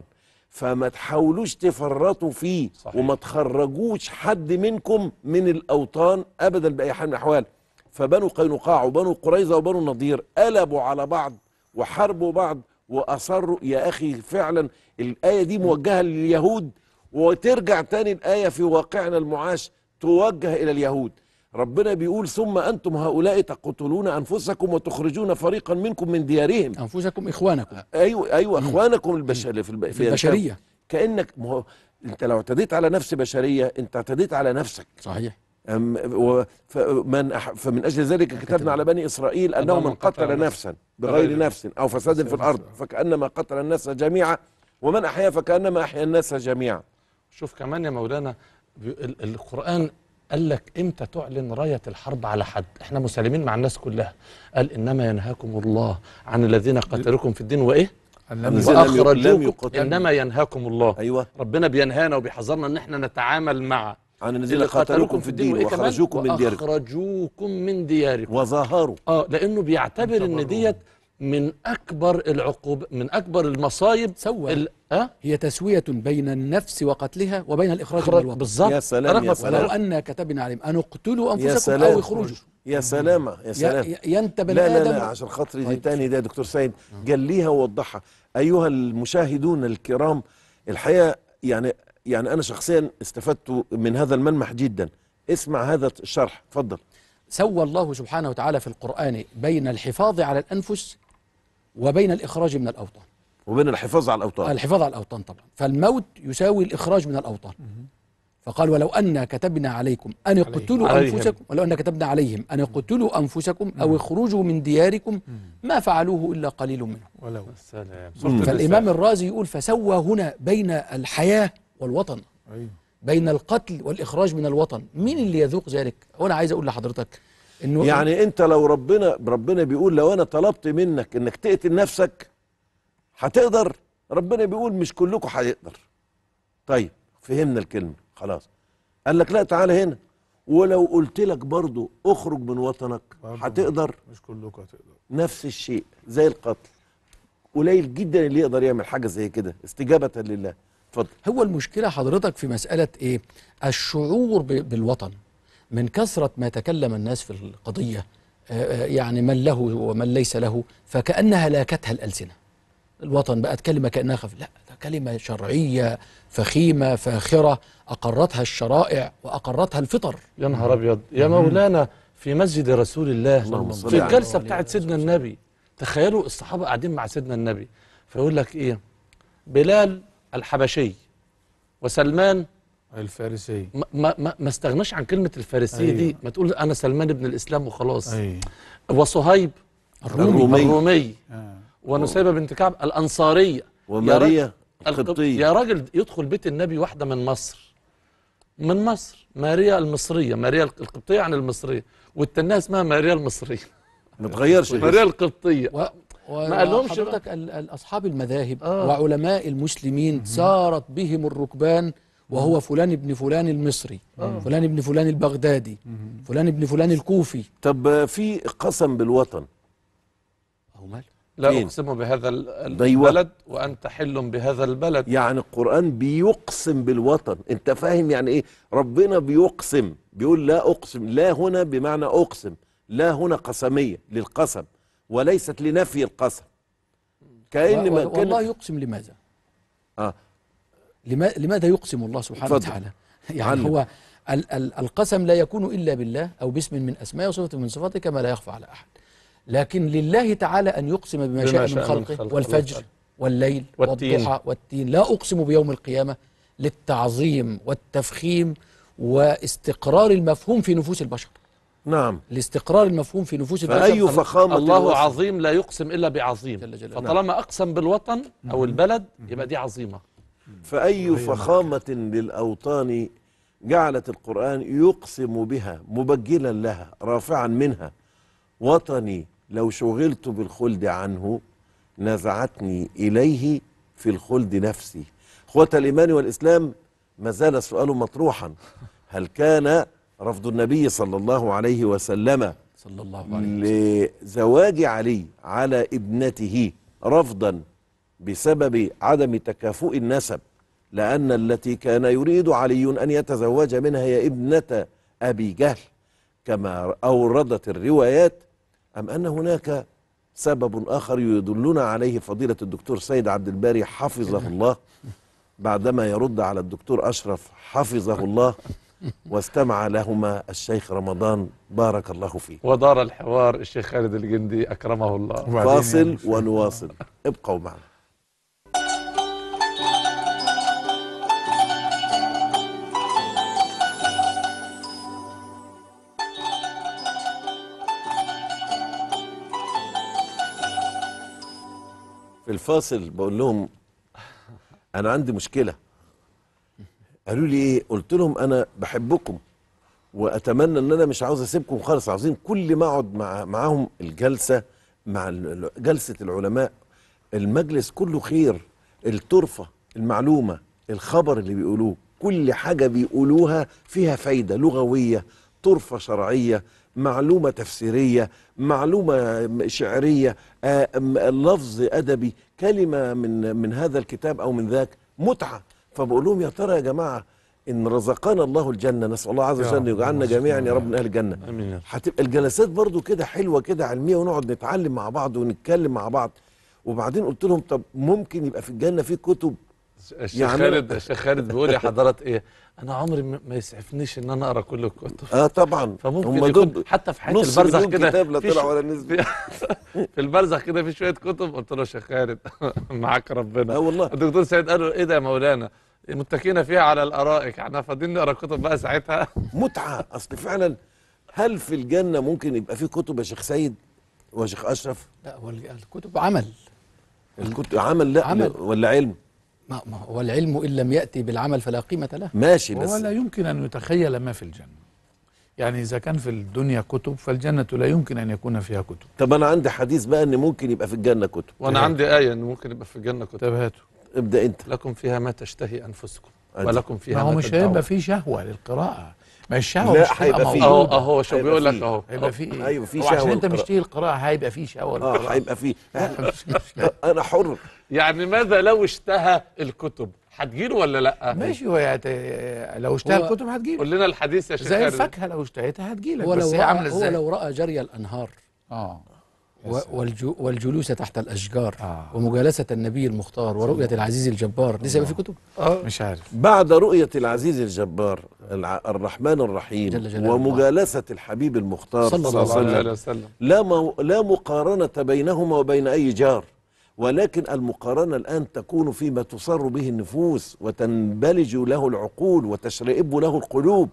فما تحاولوش تفرطوا فيه صحيح. وما تخرجوش حد منكم من الاوطان ابدا باي حال من الاحوال فبنو قينقاع وبنو قريظه وبنو النضير قلبوا على بعض وحاربوا بعض واصروا يا اخي فعلا الايه دي موجهه لليهود وترجع تاني الايه في واقعنا المعاش توجه الى اليهود ربنا بيقول ثم أنتم هؤلاء تقتلون أنفسكم وتخرجون فريقا منكم من ديارهم أنفسكم إخوانكم أيوة, أيوة إخوانكم البشر في, البشرية كأنك مه... أنت لو اعتديت على نفس بشرية أنت اعتديت على نفسك صحيح أم... و... فمن, أح... فمن أجل ذلك كتبنا على بني إسرائيل أنه من قتل نفسا بغير نفس أو فساد في الأرض فكأنما قتل الناس جميعا ومن أحيا فكأنما أحيا الناس جميعا شوف كمان يا مولانا القرآن قال لك امتى تعلن رايه الحرب على حد احنا مسالمين مع الناس كلها قال انما ينهاكم الله عن الذين قتلكم في الدين وايه لم انما ينهاكم الله أيوة. ربنا بينهانا وبيحذرنا ان احنا نتعامل مع عن الذين قتلوكم في الدين واخرجوكم من دياركم واخرجوكم من دياركم وظاهروا اه لانه بيعتبر ان ديت من أكبر العقوب من أكبر المصايب سوى ال... أه؟ هي تسوية بين النفس وقتلها وبين الإخراج من الوطن بالظبط يا سلام يا سلام ولو أن كتبنا عليهم أن اقتلوا أنفسكم أو اخرجوا يا سلامة يا سلام ينتبه لا لا لا عشان خاطري دي طيب. تاني ده دكتور سيد جليها ووضحها أيها المشاهدون الكرام الحقيقة يعني يعني أنا شخصيا استفدت من هذا الملمح جدا اسمع هذا الشرح تفضل سوى الله سبحانه وتعالى في القرآن بين الحفاظ على الأنفس وبين الإخراج من الأوطان وبين الحفاظ على الأوطان الحفاظ على الأوطان طبعا فالموت يساوي الإخراج من الأوطان فقال ولو أن كتبنا عليكم أن اقتلوا أنفسكم ولو أن كتبنا عليهم أن اقتلوا أنفسكم أو اخرجوا من دياركم ما فعلوه إلا قليل منهم ولو السلام فالإمام الرازي يقول فسوى هنا بين الحياة والوطن أيوه. بين القتل والإخراج من الوطن مين اللي يذوق ذلك وأنا عايز أقول لحضرتك إنه يعني انت لو ربنا ربنا بيقول لو انا طلبت منك انك تقتل نفسك هتقدر ربنا بيقول مش كلكم هيقدر طيب فهمنا الكلمه خلاص قال لك لا تعالى هنا ولو قلت لك برضه اخرج من وطنك هتقدر مش كلكم هتقدر نفس الشيء زي القتل قليل جدا اللي يقدر يعمل حاجه زي كده استجابه لله اتفضل هو المشكله حضرتك في مساله ايه الشعور بالوطن من كثرة ما تكلم الناس في القضية آه، آه، يعني من له ومن ليس له فكأنها لاكتها الألسنة الوطن بقت كلمة كأنها خف لا ده كلمة شرعية فخيمة فاخرة أقرتها الشرائع وأقرتها الفطر يا نهار أبيض يا مولانا في مسجد رسول الله, في الجلسة بتاعت سيدنا النبي تخيلوا الصحابة قاعدين مع سيدنا النبي فيقول لك إيه بلال الحبشي وسلمان الفارسية ما, ما, ما استغناش عن كلمة الفارسية أيوة. دي ما تقول أنا سلمان ابن الإسلام وخلاص أيوة. وصهيب الرومي, الرومي. الرومي. آه. ونسيبة بنت كعب الأنصارية وماريا القبطية يا راجل يدخل بيت النبي واحدة من مصر من مصر ماريا المصرية ماريا القبطية عن المصرية والتانية اسمها ماريا المصرية ما تغيرش ماريا القبطية و... و... ما قالهمش حضرتك أصحاب المذاهب آه. وعلماء المسلمين سارت بهم الركبان وهو فلان ابن فلان المصري آه. فلان ابن فلان البغدادي مم. فلان ابن فلان الكوفي طب في قسم بالوطن أو مال لا أقسم بهذا البلد وأنت حل بهذا البلد يعني القرآن بيقسم بالوطن أنت فاهم يعني إيه ربنا بيقسم بيقول لا أقسم لا هنا بمعنى أقسم لا هنا قسمية للقسم وليست لنفي القسم كأن ما كان والله يقسم لماذا آه لماذا يقسم الله سبحانه وتعالى [LAUGHS] يعني علم. هو ال ال القسم لا يكون إلا بالله أو باسم من أسماء وصفة من صفاته كما لا يخفى على أحد لكن لله تعالى أن يقسم بما, شاء, من خلقه والفجر والليل والضحى والتين لا أقسم بيوم القيامة للتعظيم والتفخيم واستقرار المفهوم في نفوس البشر نعم لاستقرار المفهوم في نفوس البشر فأي فخامة الله الوصف. عظيم لا يقسم إلا بعظيم جل فطالما نعم. أقسم بالوطن أو نعم. البلد يبقى دي عظيمة فأي فخامة للأوطان جعلت القرآن يقسم بها مبجلا لها رافعا منها وطني لو شغلت بالخلد عنه نزعتني إليه في الخلد نفسي إخوة الإيمان والإسلام ما زال السؤال مطروحا هل كان رفض النبي صلى الله عليه وسلم صلى الله عليه وسلم لزواج علي على ابنته رفضا بسبب عدم تكافؤ النسب لأن التي كان يريد علي أن يتزوج منها هي ابنة أبي جهل كما أوردت الروايات أم أن هناك سبب آخر يدلنا عليه فضيلة الدكتور سيد عبد الباري حفظه الله بعدما يرد على الدكتور أشرف حفظه الله واستمع لهما الشيخ رمضان بارك الله فيه ودار الحوار الشيخ خالد الجندي أكرمه الله يعني فاصل ونواصل ابقوا معنا في الفاصل بقول لهم انا عندي مشكله قالوا لي ايه قلت لهم انا بحبكم واتمنى ان انا مش عاوز اسيبكم خالص عاوزين كل ما اقعد مع معاهم الجلسه مع جلسه العلماء المجلس كله خير الترفه المعلومه الخبر اللي بيقولوه كل حاجه بيقولوها فيها فايده لغويه طرفه شرعيه معلومة تفسيرية معلومة شعرية آه، لفظ أدبي كلمة من, من هذا الكتاب أو من ذاك متعة فبقول لهم يا ترى يا جماعة إن رزقنا الله الجنة نسأل الله عز وجل يجعلنا جميعا يا رب من أهل الجنة أمين هتبقى الجلسات برضو كده حلوة كده علمية ونقعد نتعلم مع بعض ونتكلم مع بعض وبعدين قلت لهم طب ممكن يبقى في الجنة في كتب الشيخ يعني خالد الشيخ خالد بيقول يا [LAUGHS] حضرات ايه انا عمري ما يسعفنيش ان انا اقرا كل الكتب اه طبعا فممكن هم يكون حتى في حياه البرزخ كده كتاب لا طلع ولا نزل [LAUGHS] في البرزخ كده في شويه كتب قلت له يا شيخ خالد [LAUGHS] معاك ربنا اه والله الدكتور سعيد قال له ايه ده يا مولانا متكينا فيها على الارائك يعني احنا فاضيين نقرا كتب بقى ساعتها متعه اصل فعلا هل في الجنه ممكن يبقى في كتب يا شيخ سيد ويا شيخ اشرف لا هو الكتب عمل الكتب عمل لا عمل. ولا علم ما هو العلم إن لم يأتي بالعمل فلا قيمة له ماشي بس ولا يمكن أن يتخيل ما في الجنة يعني إذا كان في الدنيا كتب فالجنة لا يمكن أن يكون فيها كتب طب أنا عندي حديث بقى أن ممكن يبقى في الجنة كتب وأنا عندي آية أن ممكن يبقى في الجنة كتب طب هاتوا ابدأ أنت لكم فيها ما تشتهي أنفسكم أدي. ولكم فيها ما هو مش هيبقى في شهوة للقراءة ما الشهوة لا مش هيبقى في اهو اهو شو بيقول لك اهو هيبقى أه، في ايه؟ ايوه في شهوه عشان انت مشتهي القراءة هيبقى في شهوه اه هيبقى في [LAUGHS] انا حر يعني ماذا لو اشتهى الكتب هتجيله ولا لا ماشي هو يعني لو اشتهى الكتب هتجيله قول لنا الحديث يا شيخ زي الفاكهه لو اشتهيتها هتجيلك بس هي عامله ازاي هو لو راى جري الانهار اه والجلوس تحت الاشجار آه. ومجالسه النبي المختار ورؤيه العزيز الجبار لسه في كتب آه. مش عارف بعد رؤيه العزيز الجبار الرحمن الرحيم جل جل ومجالسه الله. الحبيب المختار صلى الله عليه وسلم لا, لا مقارنه بينهما وبين اي جار ولكن المقارنة الآن تكون فيما تصر به النفوس وتنبلج له العقول وتشرئب له القلوب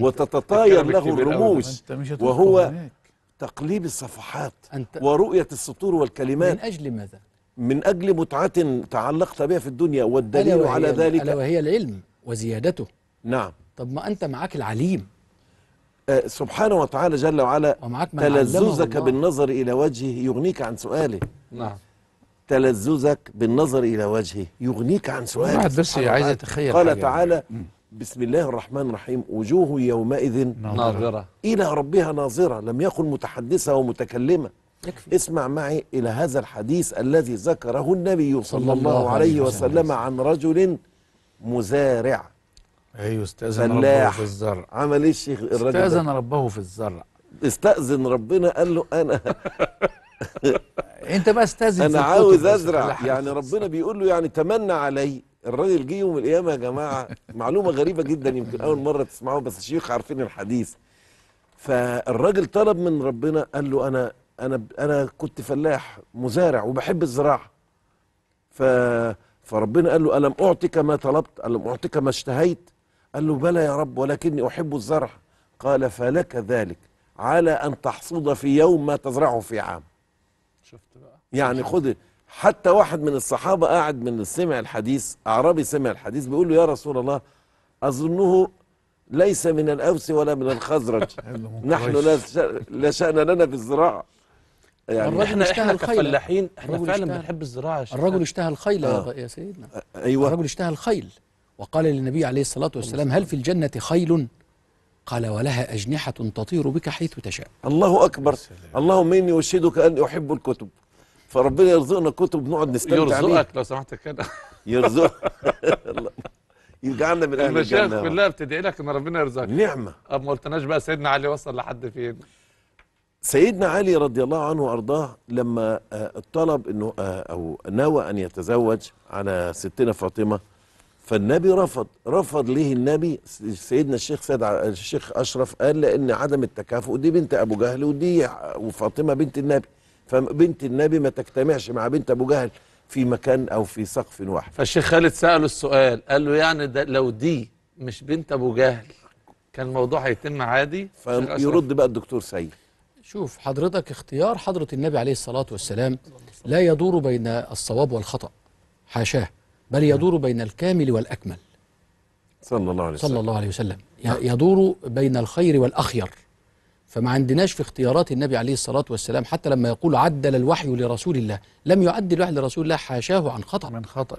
وتتطاير له الرموز وهو تقليب الصفحات ورؤية السطور والكلمات من أجل ماذا؟ من أجل متعة تعلقت بها في الدنيا والدليل على ذلك ألا وهي العلم وزيادته نعم طب ما أنت معاك العليم آه، سبحانه وتعالى جل وعلا ومعاك تلذذك بالنظر إلى وجهه يغنيك عن سؤاله نعم تلذذك بالنظر إلى وجهه يغنيك عن سؤال واحد بس عايز يتخيل قال حاجة تعالى بسم الله الرحمن الرحيم وجوه يومئذ ناظرة إلى ربها ناظرة لم يكن متحدثة ومتكلمة يكفي. اسمع معي إلى هذا الحديث الذي ذكره النبي صلى الله عليه وسلم عن رجل مزارع أيوه استأذن ربه في الزرع عمل إيه الشيخ الراجل استأذن ربه في الزرع استأذن ربنا قال له أنا انت بقى استاذن انا عاوز ازرع يعني ربنا بيقول له يعني تمنى علي الراجل جه يوم القيامه يا جماعه معلومه غريبه جدا يمكن اول مره تسمعوها بس الشيوخ عارفين الحديث فالراجل طلب من ربنا قال له انا انا انا كنت فلاح مزارع وبحب الزراعه ف فربنا قال له الم اعطك ما طلبت الم اعطك ما اشتهيت قال له بلى يا رب ولكني احب الزرع قال فلك ذلك على ان تحصد في يوم ما تزرعه في عام شفت بقى يعني خد حتى واحد من الصحابه قاعد من سمع الحديث اعرابي سمع الحديث بيقول له يا رسول الله اظنه ليس من الاوس ولا من الخزرج [LAUGHS] نحن لا لا شان لنا في الزراعه يعني احنا احنا الفلاحين احنا فعلا بنحب الزراعه الرجل اشتهى الخيل آه. يا سيدنا ايوه الرجل اشتهى الخيل وقال للنبي عليه الصلاه والسلام هل في الجنه خيل قال ولها أجنحة تطير بك حيث تشاء الله أكبر اللهم إني أشهدك أني أحب الكتب فربنا يرزقنا كتب نقعد نستمتع يرزقك لو سمحت كده يرزقك [LAUGHS] يجعلنا من اهل الجنه المشايخ كلها بتدعي لك ان ربنا يرزقك نعمه طب ما قلتناش بقى سيدنا علي وصل لحد فين سيدنا علي رضي الله عنه وارضاه لما آه، طلب انه آه، او نوى ان يتزوج على ستنا فاطمه فالنبي رفض رفض ليه النبي سيدنا الشيخ سيد الشيخ اشرف قال لان عدم التكافؤ دي بنت ابو جهل ودي وفاطمه بنت النبي فبنت النبي ما تجتمعش مع بنت ابو جهل في مكان او في سقف واحد فالشيخ خالد ساله السؤال قال له يعني ده لو دي مش بنت ابو جهل كان الموضوع هيتم عادي فيرد بقى الدكتور سيد شوف حضرتك اختيار حضره النبي عليه الصلاه والسلام لا يدور بين الصواب والخطا حاشاه بل يدور بين الكامل والأكمل صلى الله عليه وسلم صلى الله عليه وسلم يدور بين الخير والأخير فما عندناش في اختيارات النبي عليه الصلاة والسلام حتى لما يقول عدل الوحي لرسول الله لم يعدل الوحي لرسول الله حاشاه عن خطأ من خطأ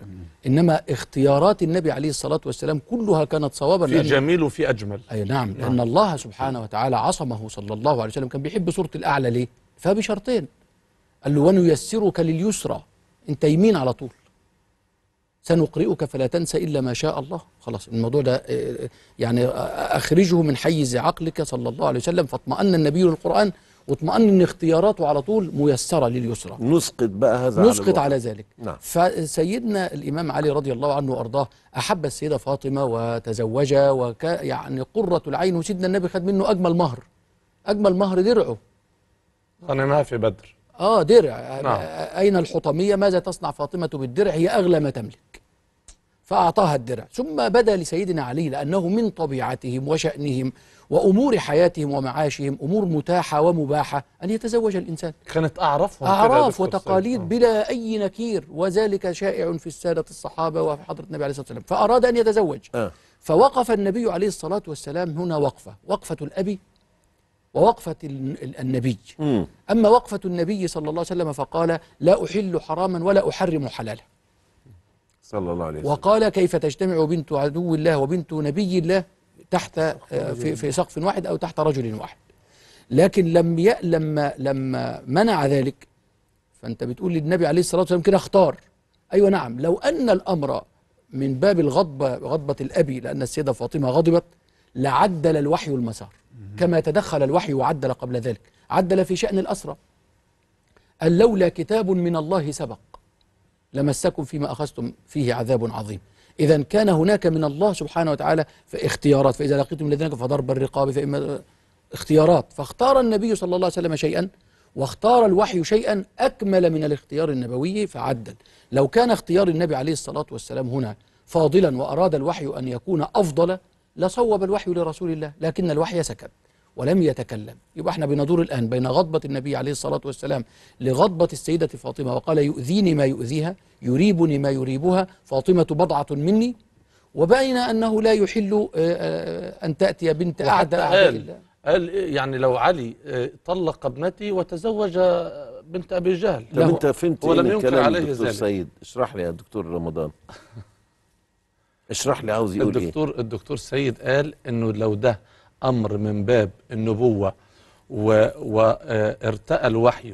إنما اختيارات النبي عليه الصلاة والسلام كلها كانت صوابا في جميل وفي أجمل أي نعم, نعم لأن الله سبحانه وتعالى عصمه صلى الله عليه وسلم كان بيحب سورة الأعلى ليه فبشرطين قال له ونيسرك لليسرى أنت يمين على طول سنقرئك فلا تنسى إلا ما شاء الله خلاص الموضوع ده آه، يعني آه، أخرجه من حيز عقلك صلى الله عليه وسلم فاطمأن النبي للقرآن واطمأن ان اختياراته على طول ميسره لليسرى نسقط بقى هذا نسقط على, على ذلك نعم. فسيدنا الامام علي رضي الله عنه وارضاه احب السيده فاطمه وتزوجها وك يعني قره العين وسيدنا النبي خد منه اجمل مهر اجمل مهر درعه صنمها في بدر اه درع نعم. اين الحطميه ماذا تصنع فاطمه بالدرع هي اغلى ما تملك فأعطاها الدرع ثم بدا لسيدنا علي لأنه من طبيعتهم وشأنهم وأمور حياتهم ومعاشهم أمور متاحة ومباحة أن يتزوج الإنسان كانت أعرف أعراف وتقاليد آه. بلا أي نكير وذلك شائع في السادة الصحابة وفي حضرة النبي عليه الصلاة والسلام فأراد أن يتزوج آه. فوقف النبي عليه الصلاة والسلام هنا وقفة وقفة الأبي ووقفة النبي م. أما وقفة النبي صلى الله عليه وسلم فقال لا أحل حراما ولا أحرم حلالا صلى الله عليه وسلم وقال كيف تجتمع بنت عدو الله وبنت نبي الله تحت آه، في, في سقف واحد أو تحت رجل واحد لكن لم ي... لما لما منع ذلك فأنت بتقول للنبي عليه الصلاة والسلام كده اختار أيوة نعم لو أن الأمر من باب الغضبة غضبة الأبي لأن السيدة فاطمة غضبت لعدل الوحي المسار كما تدخل الوحي وعدل قبل ذلك عدل في شأن الأسرة قال لولا كتاب من الله سبق لمسكم فيما أخذتم فيه عذاب عظيم إذا كان هناك من الله سبحانه وتعالى اختيارات فإذا لقيتم الذين كفروا فضرب الرقاب فإما اختيارات فاختار النبي صلى الله عليه وسلم شيئا واختار الوحي شيئا أكمل من الاختيار النبوي فعدل لو كان اختيار النبي عليه الصلاة والسلام هنا فاضلا وأراد الوحي أن يكون أفضل لصوب الوحي لرسول الله لكن الوحي سكت ولم يتكلم يبقى احنا بندور الآن بين غضبة النبي عليه الصلاة والسلام لغضبة السيدة فاطمة وقال يؤذيني ما يؤذيها يريبني ما يريبها فاطمة بضعة مني وبين أنه لا يحل آه، آه، أن تأتي بنت أعدى أعداء الله قال يعني لو علي آه، طلق ابنتي وتزوج بنت ابي جهل طب انت فهمت ولم إيه يعني ينكر عليه دكتور ذلك سيد اشرح لي يا دكتور رمضان [LAUGHS] اشرح لي عاوز يقول الدكتور ايه الدكتور الدكتور سيد قال انه لو ده أمر من باب النبوة وارتأى آه، الوحي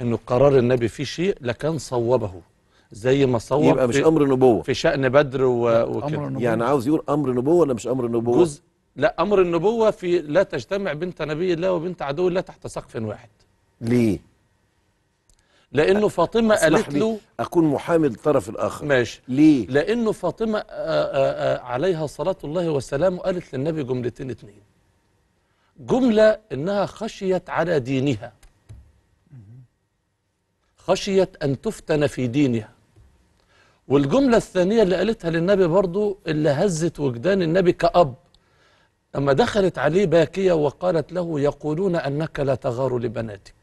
أنه قرار النبي فيه شيء لكان صوبه زي ما صوب يبقى مش أمر نبوة في شأن بدر وكده يعني عاوز يقول أمر نبوة ولا مش أمر نبوة جزء لا أمر النبوة في لا تجتمع بنت نبي الله وبنت عدو الله تحت سقف واحد ليه لانه فاطمه قالت له اكون محامي للطرف الاخر ماشي ليه لانه فاطمه آآ آه، آآ آه، عليها صلاه الله وسلامه قالت للنبي جملتين اتنين جملة إنها خشيت على دينها خشيت أن تفتن في دينها والجملة الثانية اللي قالتها للنبي برضو اللي هزت وجدان النبي كأب لما دخلت عليه باكية وقالت له يقولون أنك لا تغار لبناتك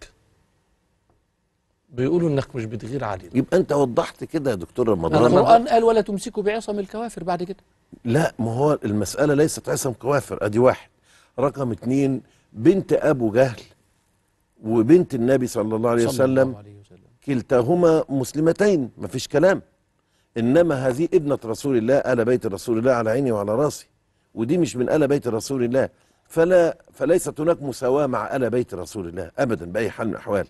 بيقولوا انك مش بتغير علينا يبقى انت وضحت كده يا دكتور رمضان القران قال ولا تمسكوا بعصم الكوافر بعد كده لا ما هو المساله ليست عصم كوافر ادي واحد رقم اتنين بنت أبو جهل وبنت النبي صلى الله عليه وسلم كلتاهما مسلمتين ما فيش كلام إنما هذه ابنة رسول الله آل بيت رسول الله على عيني وعلى راسي ودي مش من آل بيت رسول الله فلا فليست هناك مساواة مع آل بيت رسول الله أبدا بأي حال من الأحوال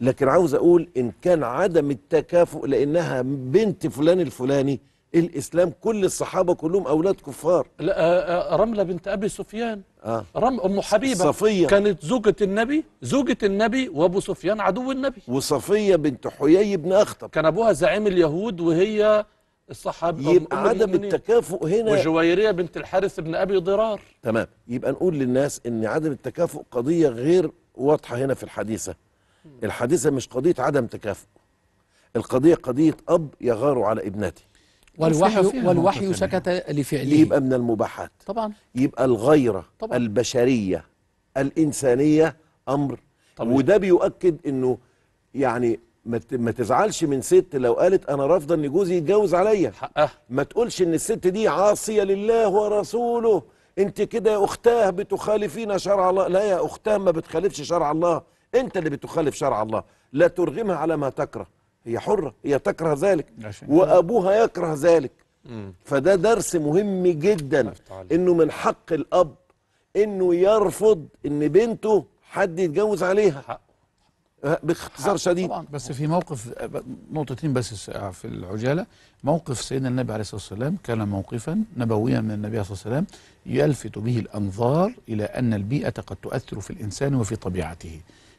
لكن عاوز أقول إن كان عدم التكافؤ لأنها بنت فلان الفلاني الاسلام كل الصحابه كلهم اولاد كفار لا آه، آه، رمله بنت ابي سفيان آه. رم ام حبيبه صفيه كانت زوجه النبي زوجه النبي وابو سفيان عدو النبي وصفيه بنت حيي بن اخطب كان ابوها زعيم اليهود وهي الصحابه يبقى أم عدم التكافؤ هنا وجويريه بنت الحارث بن ابي ضرار تمام يبقى نقول للناس ان عدم التكافؤ قضيه غير واضحه هنا في الحديثه الحديثه مش قضيه عدم تكافؤ القضيه قضيه اب يغار على ابنته والوحي والوحي سكت لفعله يبقى من المباحات طبعا يبقى الغيرة طبعا البشرية الإنسانية أمر طبعا وده بيؤكد أنه يعني ما تزعلش من ست لو قالت انا رافضه ان جوزي يتجوز عليا حقها ما تقولش ان الست دي عاصيه لله ورسوله انت كده يا اختاه بتخالفين شرع الله لا يا اختاه ما بتخالفش شرع الله انت اللي بتخالف شرع الله لا ترغمها على ما تكره هي حرة هي تكره ذلك وأبوها يكره ذلك فده درس مهم جدا إنه من حق الأب إنه يرفض إن بنته حد يتجوز عليها باختصار شديد طبعا بس في موقف نقطتين بس في العجاله موقف سيدنا النبي عليه الصلاه والسلام كان موقفا نبويا من النبي عليه الصلاه والسلام يلفت به الانظار الى ان البيئه قد تؤثر في الانسان وفي طبيعته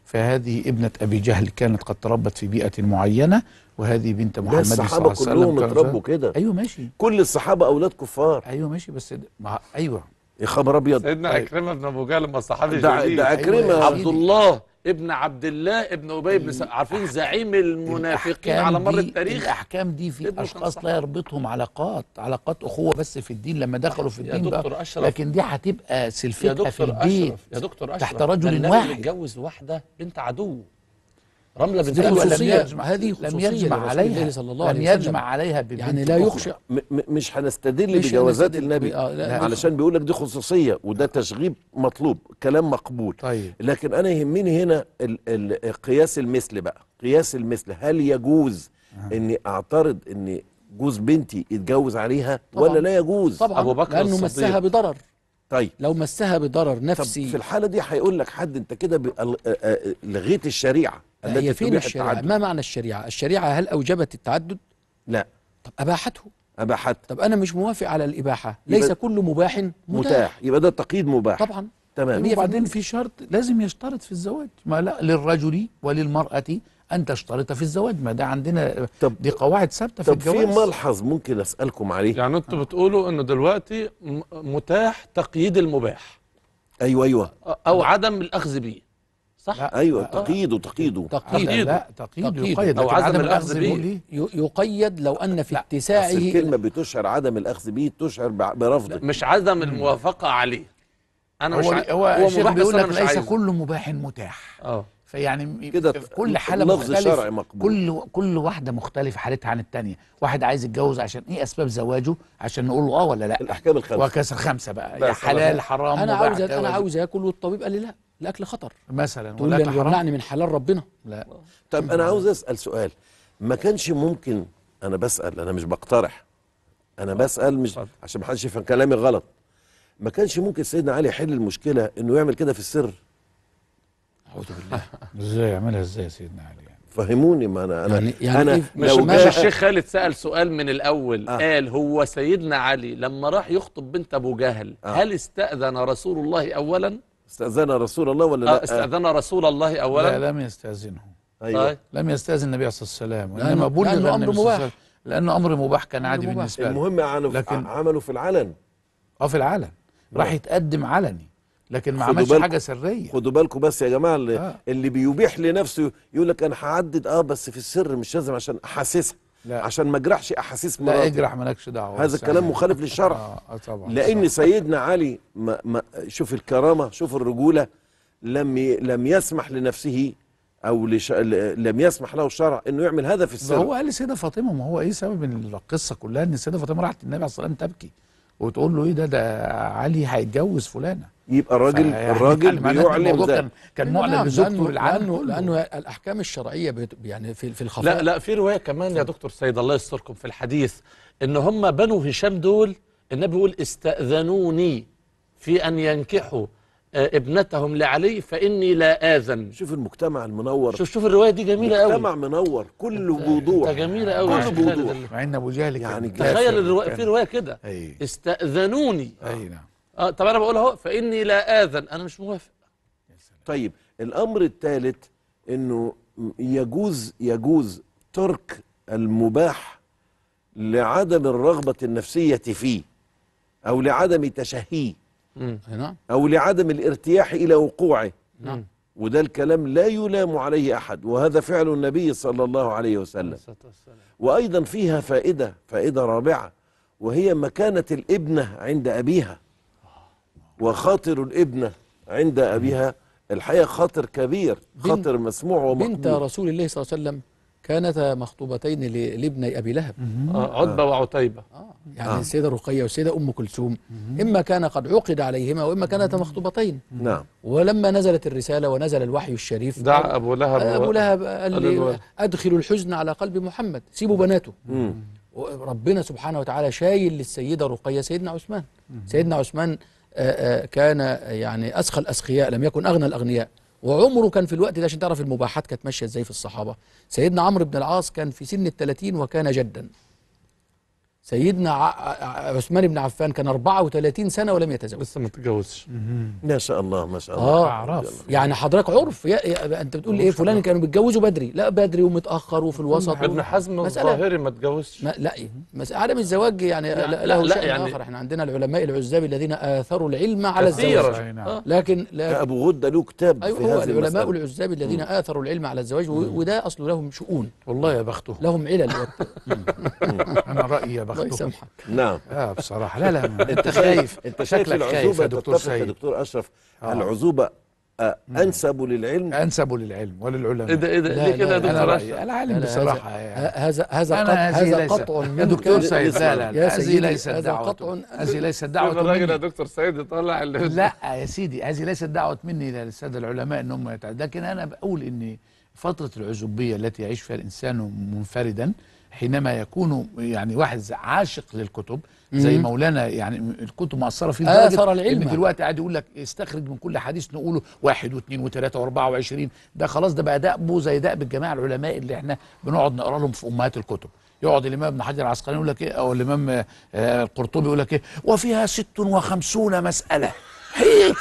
فهذه ابنة أبي جهل كانت قد تربت في بيئة معينة وهذه بنت محمد صلى الله عليه وسلم الصحابة كلهم اتربوا كده أيوه ماشي كل الصحابة أولاد كفار أيوه ماشي بس مع أيوه يا خبر أبيض سيدنا طيب. أكرمة بن أبو جهل ما صحابي ده, ده أكرمة أيوة عبد الله ابن عبد الله ابن ابي بن سعد عارفين زعيم المنافقين على مر التاريخ الاحكام دي في اشخاص لا يربطهم علاقات علاقات اخوه بس في الدين لما دخلوا في الدين يا دكتور أشرف لكن دي هتبقى سلفتها في البيت يا دكتور اشرف تحت رجل واحد اتجوز واحده بنت عدو رمله بنت حلوه لم يجمع هذه لم يجمع عليها صلى الله لم يجمع عليها يعني لا يخشى مش هنستدل بجوازات النبي آه لا علشان بيقول لك دي خصوصيه وده تشغيب مطلوب كلام مقبول طيب. لكن انا يهمني هنا ال ال قياس المثل بقى قياس المثل هل يجوز آه. اني اعترض ان جوز بنتي يتجوز عليها طبعًا ولا لا يجوز طبعا ابو بكر لانه مسها بضرر طيب لو مسها بضرر نفسي طب في الحاله دي هيقول لك حد انت كده لغيت الشريعه هي فين الشريعة التعدد. ما معنى الشريعة الشريعة هل أوجبت التعدد لا طب أباحته أباحته طب أنا مش موافق على الإباحة ليس كل مباح متاح, متاح. يبقى ده تقييد مباح طبعا تمام وبعدين في شرط لازم يشترط في الزواج ما لا للرجل وللمرأة أن تشترط في الزواج ما ده عندنا طب دي قواعد ثابتة في الجواز طب في ملحظ ممكن أسألكم عليه يعني أنتوا بتقولوا أنه دلوقتي متاح تقييد المباح أيوه أيوه أو عدم الأخذ بيه صح ايوه آه. تقييده تقييده تقييده لا, لا تقييده يقيد او عدم الاخذ به يقيد لو ان في اتساعه الكلمه بتشعر عدم الاخذ به تشعر برفضه مش عدم الموافقه عليه انا هو مش هو, هو مباح بيقول لك ليس كل مباح متاح اه فيعني كده في كل حاله مختلفه كل كل واحده مختلفه حالتها عن الثانيه واحد عايز يتجوز عشان ايه اسباب زواجه عشان نقول له اه ولا لا الاحكام الخمسه وكسر خمسه بقى يا حلال حرام انا عاوز انا عاوز اكل والطبيب قال لي لا الاكل خطر مثلا تقول لي يمنعني من حلال ربنا لا طب انا عاوز اسال سؤال ما كانش ممكن انا بسال انا مش بقترح انا بسال مش عشان ما حدش يفهم كلامي غلط ما كانش ممكن سيدنا علي يحل المشكله انه يعمل كده في السر اعوذ بالله [LAUGHS] ازاي يعملها ازاي سيدنا علي يعني. فهموني ما انا انا يعني, يعني انا إيه؟ مش الشيخ خالد سال سؤال من الاول آه. قال هو سيدنا علي لما راح يخطب بنت ابو جهل آه. هل استاذن رسول الله اولا استأذن رسول الله ولا لا؟ آه، استأذن رسول الله أولا لا لم يستأذنه أيوة. طيب. لم يستأذن النبي صلى الله عليه وسلم وإنما بلغ لأنه أمر مباح لأنه أمر مباح كان عادي مباح. بالنسبة له المهم لكن عمله في العلن اه في العلن نعم. راح يتقدم علني لكن ما عملش حاجه سريه خدوا بالكم بس يا جماعه اللي, آه. اللي بيبيح لنفسه يقول لك انا هعدد اه بس في السر مش لازم عشان أحاسسها لا. عشان ما اجرحش احاسيس مراتي لا اجرح مالكش دعوه هذا الكلام يعني. مخالف للشرع آه،, آه طبعا لان صح. سيدنا علي ما ما شوف الكرامه شوف الرجوله لم لم يسمح لنفسه او لش... لم يسمح له الشرع انه يعمل هذا في السر هو قال لسيده فاطمه ما هو ايه سبب القصه كلها ان السيده فاطمه راحت النبي عليه الصلاه والسلام تبكي وتقول له ايه ده ده علي هيتجوز فلانه يبقى الراجل يعني الراجل بيعلن ده كان كان معلن لزوجته لأنه, لانه لانه الاحكام الشرعيه يعني في في الخفاء لا لا في روايه كمان يا دكتور سيد الله يستركم في الحديث ان هم بنو هشام دول النبي بيقول استاذنوني في ان ينكحوا آه، ابنتهم لعلي فاني لا اذن شوف المجتمع المنور شوف شوف الروايه دي جميله قوي مجتمع منور كله بوضوح انت جميله قوي كله بوضوح مع ان ابو جهل يعني تخيل في روايه كده استاذنوني اي نعم اه طب انا بقول اهو فاني لا اذن انا مش موافق طيب الامر الثالث انه يجوز يجوز ترك المباح لعدم الرغبه النفسيه فيه او لعدم تشهيه نعم. او لعدم الارتياح الى وقوعه نعم وده الكلام لا يلام عليه احد وهذا فعل النبي صلى الله عليه وسلم وايضا فيها فائده فائده رابعه وهي مكانه الابنه عند ابيها وخاطر الابنة عند أبيها الحقيقة خاطر كبير خاطر مسموع ومقبول بنت رسول الله صلى الله عليه وسلم كانتا مخطوبتين لابني أبي لهب آه عتبة آه وعتيبة آه يعني آه السيدة رقية والسيدة أم كلثوم إما كان قد عقد عليهما وإما كانتا مخطوبتين نعم ولما نزلت الرسالة ونزل الوحي الشريف دع أبو لهب آه، أبو لهب قال لي أدخلوا الحزن على قلب محمد سيبوا بناته ربنا سبحانه وتعالى شايل للسيدة رقية سيدنا عثمان سيدنا عثمان آه، آه، كان يعني أسخى الأسخياء لم يكن أغنى الأغنياء وعمره كان في الوقت ده عشان تعرف المباحات كانت ماشية ازاي في الصحابة سيدنا عمرو بن العاص كان في سن الثلاثين وكان جدا سيدنا عثمان بن عفان كان 34 سنة ولم يتزوج لسه ما تجوزش ما شاء الله ما شاء الله اه اعراف يعني حضرتك عرف يا يا انت بتقول ايه فلان كانوا بيتجوزوا بدري لا بدري ومتأخر وفي الوسط ابن حزم الظاهري ما ما لا إيه. عدم الزواج يعني لا له لا شأن يعني آخر احنا عندنا العلماء العزاب الذين آثروا العلم على الزواج نعم. آه. لكن لا أبو غدة له كتاب أيوة في هذه العلماء العزاب الذين آثروا العلم على الزواج وده أصله لهم شؤون والله يا بخته لهم علل [LAUGHS] أنا رأيي يا بخته الله يسامحك نعم اه بصراحه لا لا [LAUGHS] انت خايف انت شكلك العزوبة خايف يا دكتور سيد دكتور اشرف آه. العزوبه آه، انسب للعلم انسب للعلم وللعلماء ايه ده ايه ده ليه كده يا دكتور اشرف العالم بصراحه يعني. هذا هذا هذا قطع يا دكتور سيد لا لا هذه ليست دعوه هذه ليست دعوه الراجل يا دكتور سيد يطلع لا يا سيدي هذه ليست دعوه مني للساده العلماء ان هم لكن انا بقول ان فتره العزوبيه التي يعيش فيها الانسان منفردا حينما يكون يعني واحد عاشق للكتب زي مم. مولانا يعني الكتب مؤثره فيه آه، لدرجة آثر العلم دلوقتي قاعد يقول لك استخرج من كل حديث نقوله واحد واثنين وثلاثة وأربعة وعشرين ده خلاص ده بقى دأبه زي دأب الجماعة العلماء اللي احنا بنقعد نقرا لهم في أمهات الكتب يقعد الإمام ابن حجر العسقلاني يقول لك إيه أو الإمام آه، القرطبي يقول لك إيه وفيها 56 مسألة هي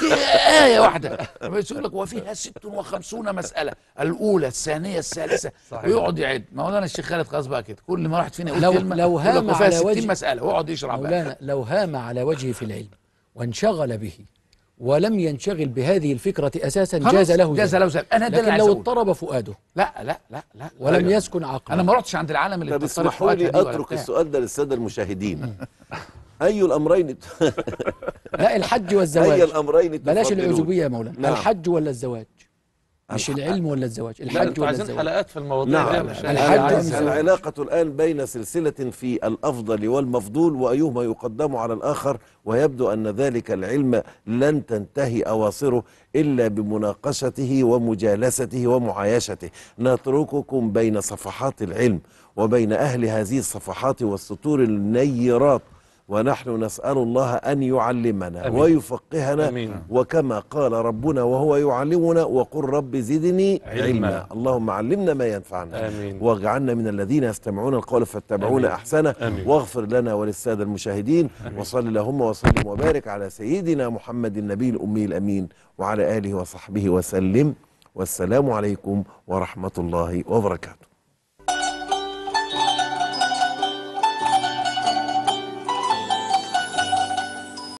آية واحدة لما يقول لك وفيها 56 مسألة الأولى الثانية الثالثة صحيح. ويقعد يعد ما هو أنا الشيخ خالد خلاص بقى كده كل ما راحت فينا لو كلمة لو هام على 60 وجه مسألة ويقعد يشرح بقى لو هام على وجهه في العلم وانشغل به ولم ينشغل بهذه الفكرة أساسا جاز له جاز له ذلك أنا ده لكن لو اضطرب فؤاده لا لا لا لا ولم أيوة. يسكن عقله أنا ما رحتش عند العالم اللي طب اسمحوا لي أترك السؤال ده للسادة المشاهدين [LAUGHS] أي الأمرين [LAUGHS] لا الحج والزواج أي الأمرين بلاش العزوبية يا مولانا نعم. الحج ولا الزواج مش العلم ولا الزواج الحج ولا الزواج حلقات في المواضيع نعم. دي الحج العلاقة الآن بين سلسلة في الأفضل والمفضول وأيهما يقدم على الآخر ويبدو أن ذلك العلم لن تنتهي أواصره إلا بمناقشته ومجالسته ومعايشته نترككم بين صفحات العلم وبين أهل هذه الصفحات والسطور النيرات ونحن نسأل الله أن يعلمنا أمين. ويفقهنا أمين. وكما قال ربنا وهو يعلمنا وقل رب زدني علما, علما. اللهم علمنا ما ينفعنا أمين. واجعلنا من الذين يستمعون القول فاتبعون أحسنه واغفر لنا وللسادة المشاهدين أمين. وصل اللهم وسلم وبارك على سيدنا محمد النبي الأمي الأمين وعلى آله وصحبه وسلم والسلام عليكم ورحمة الله وبركاته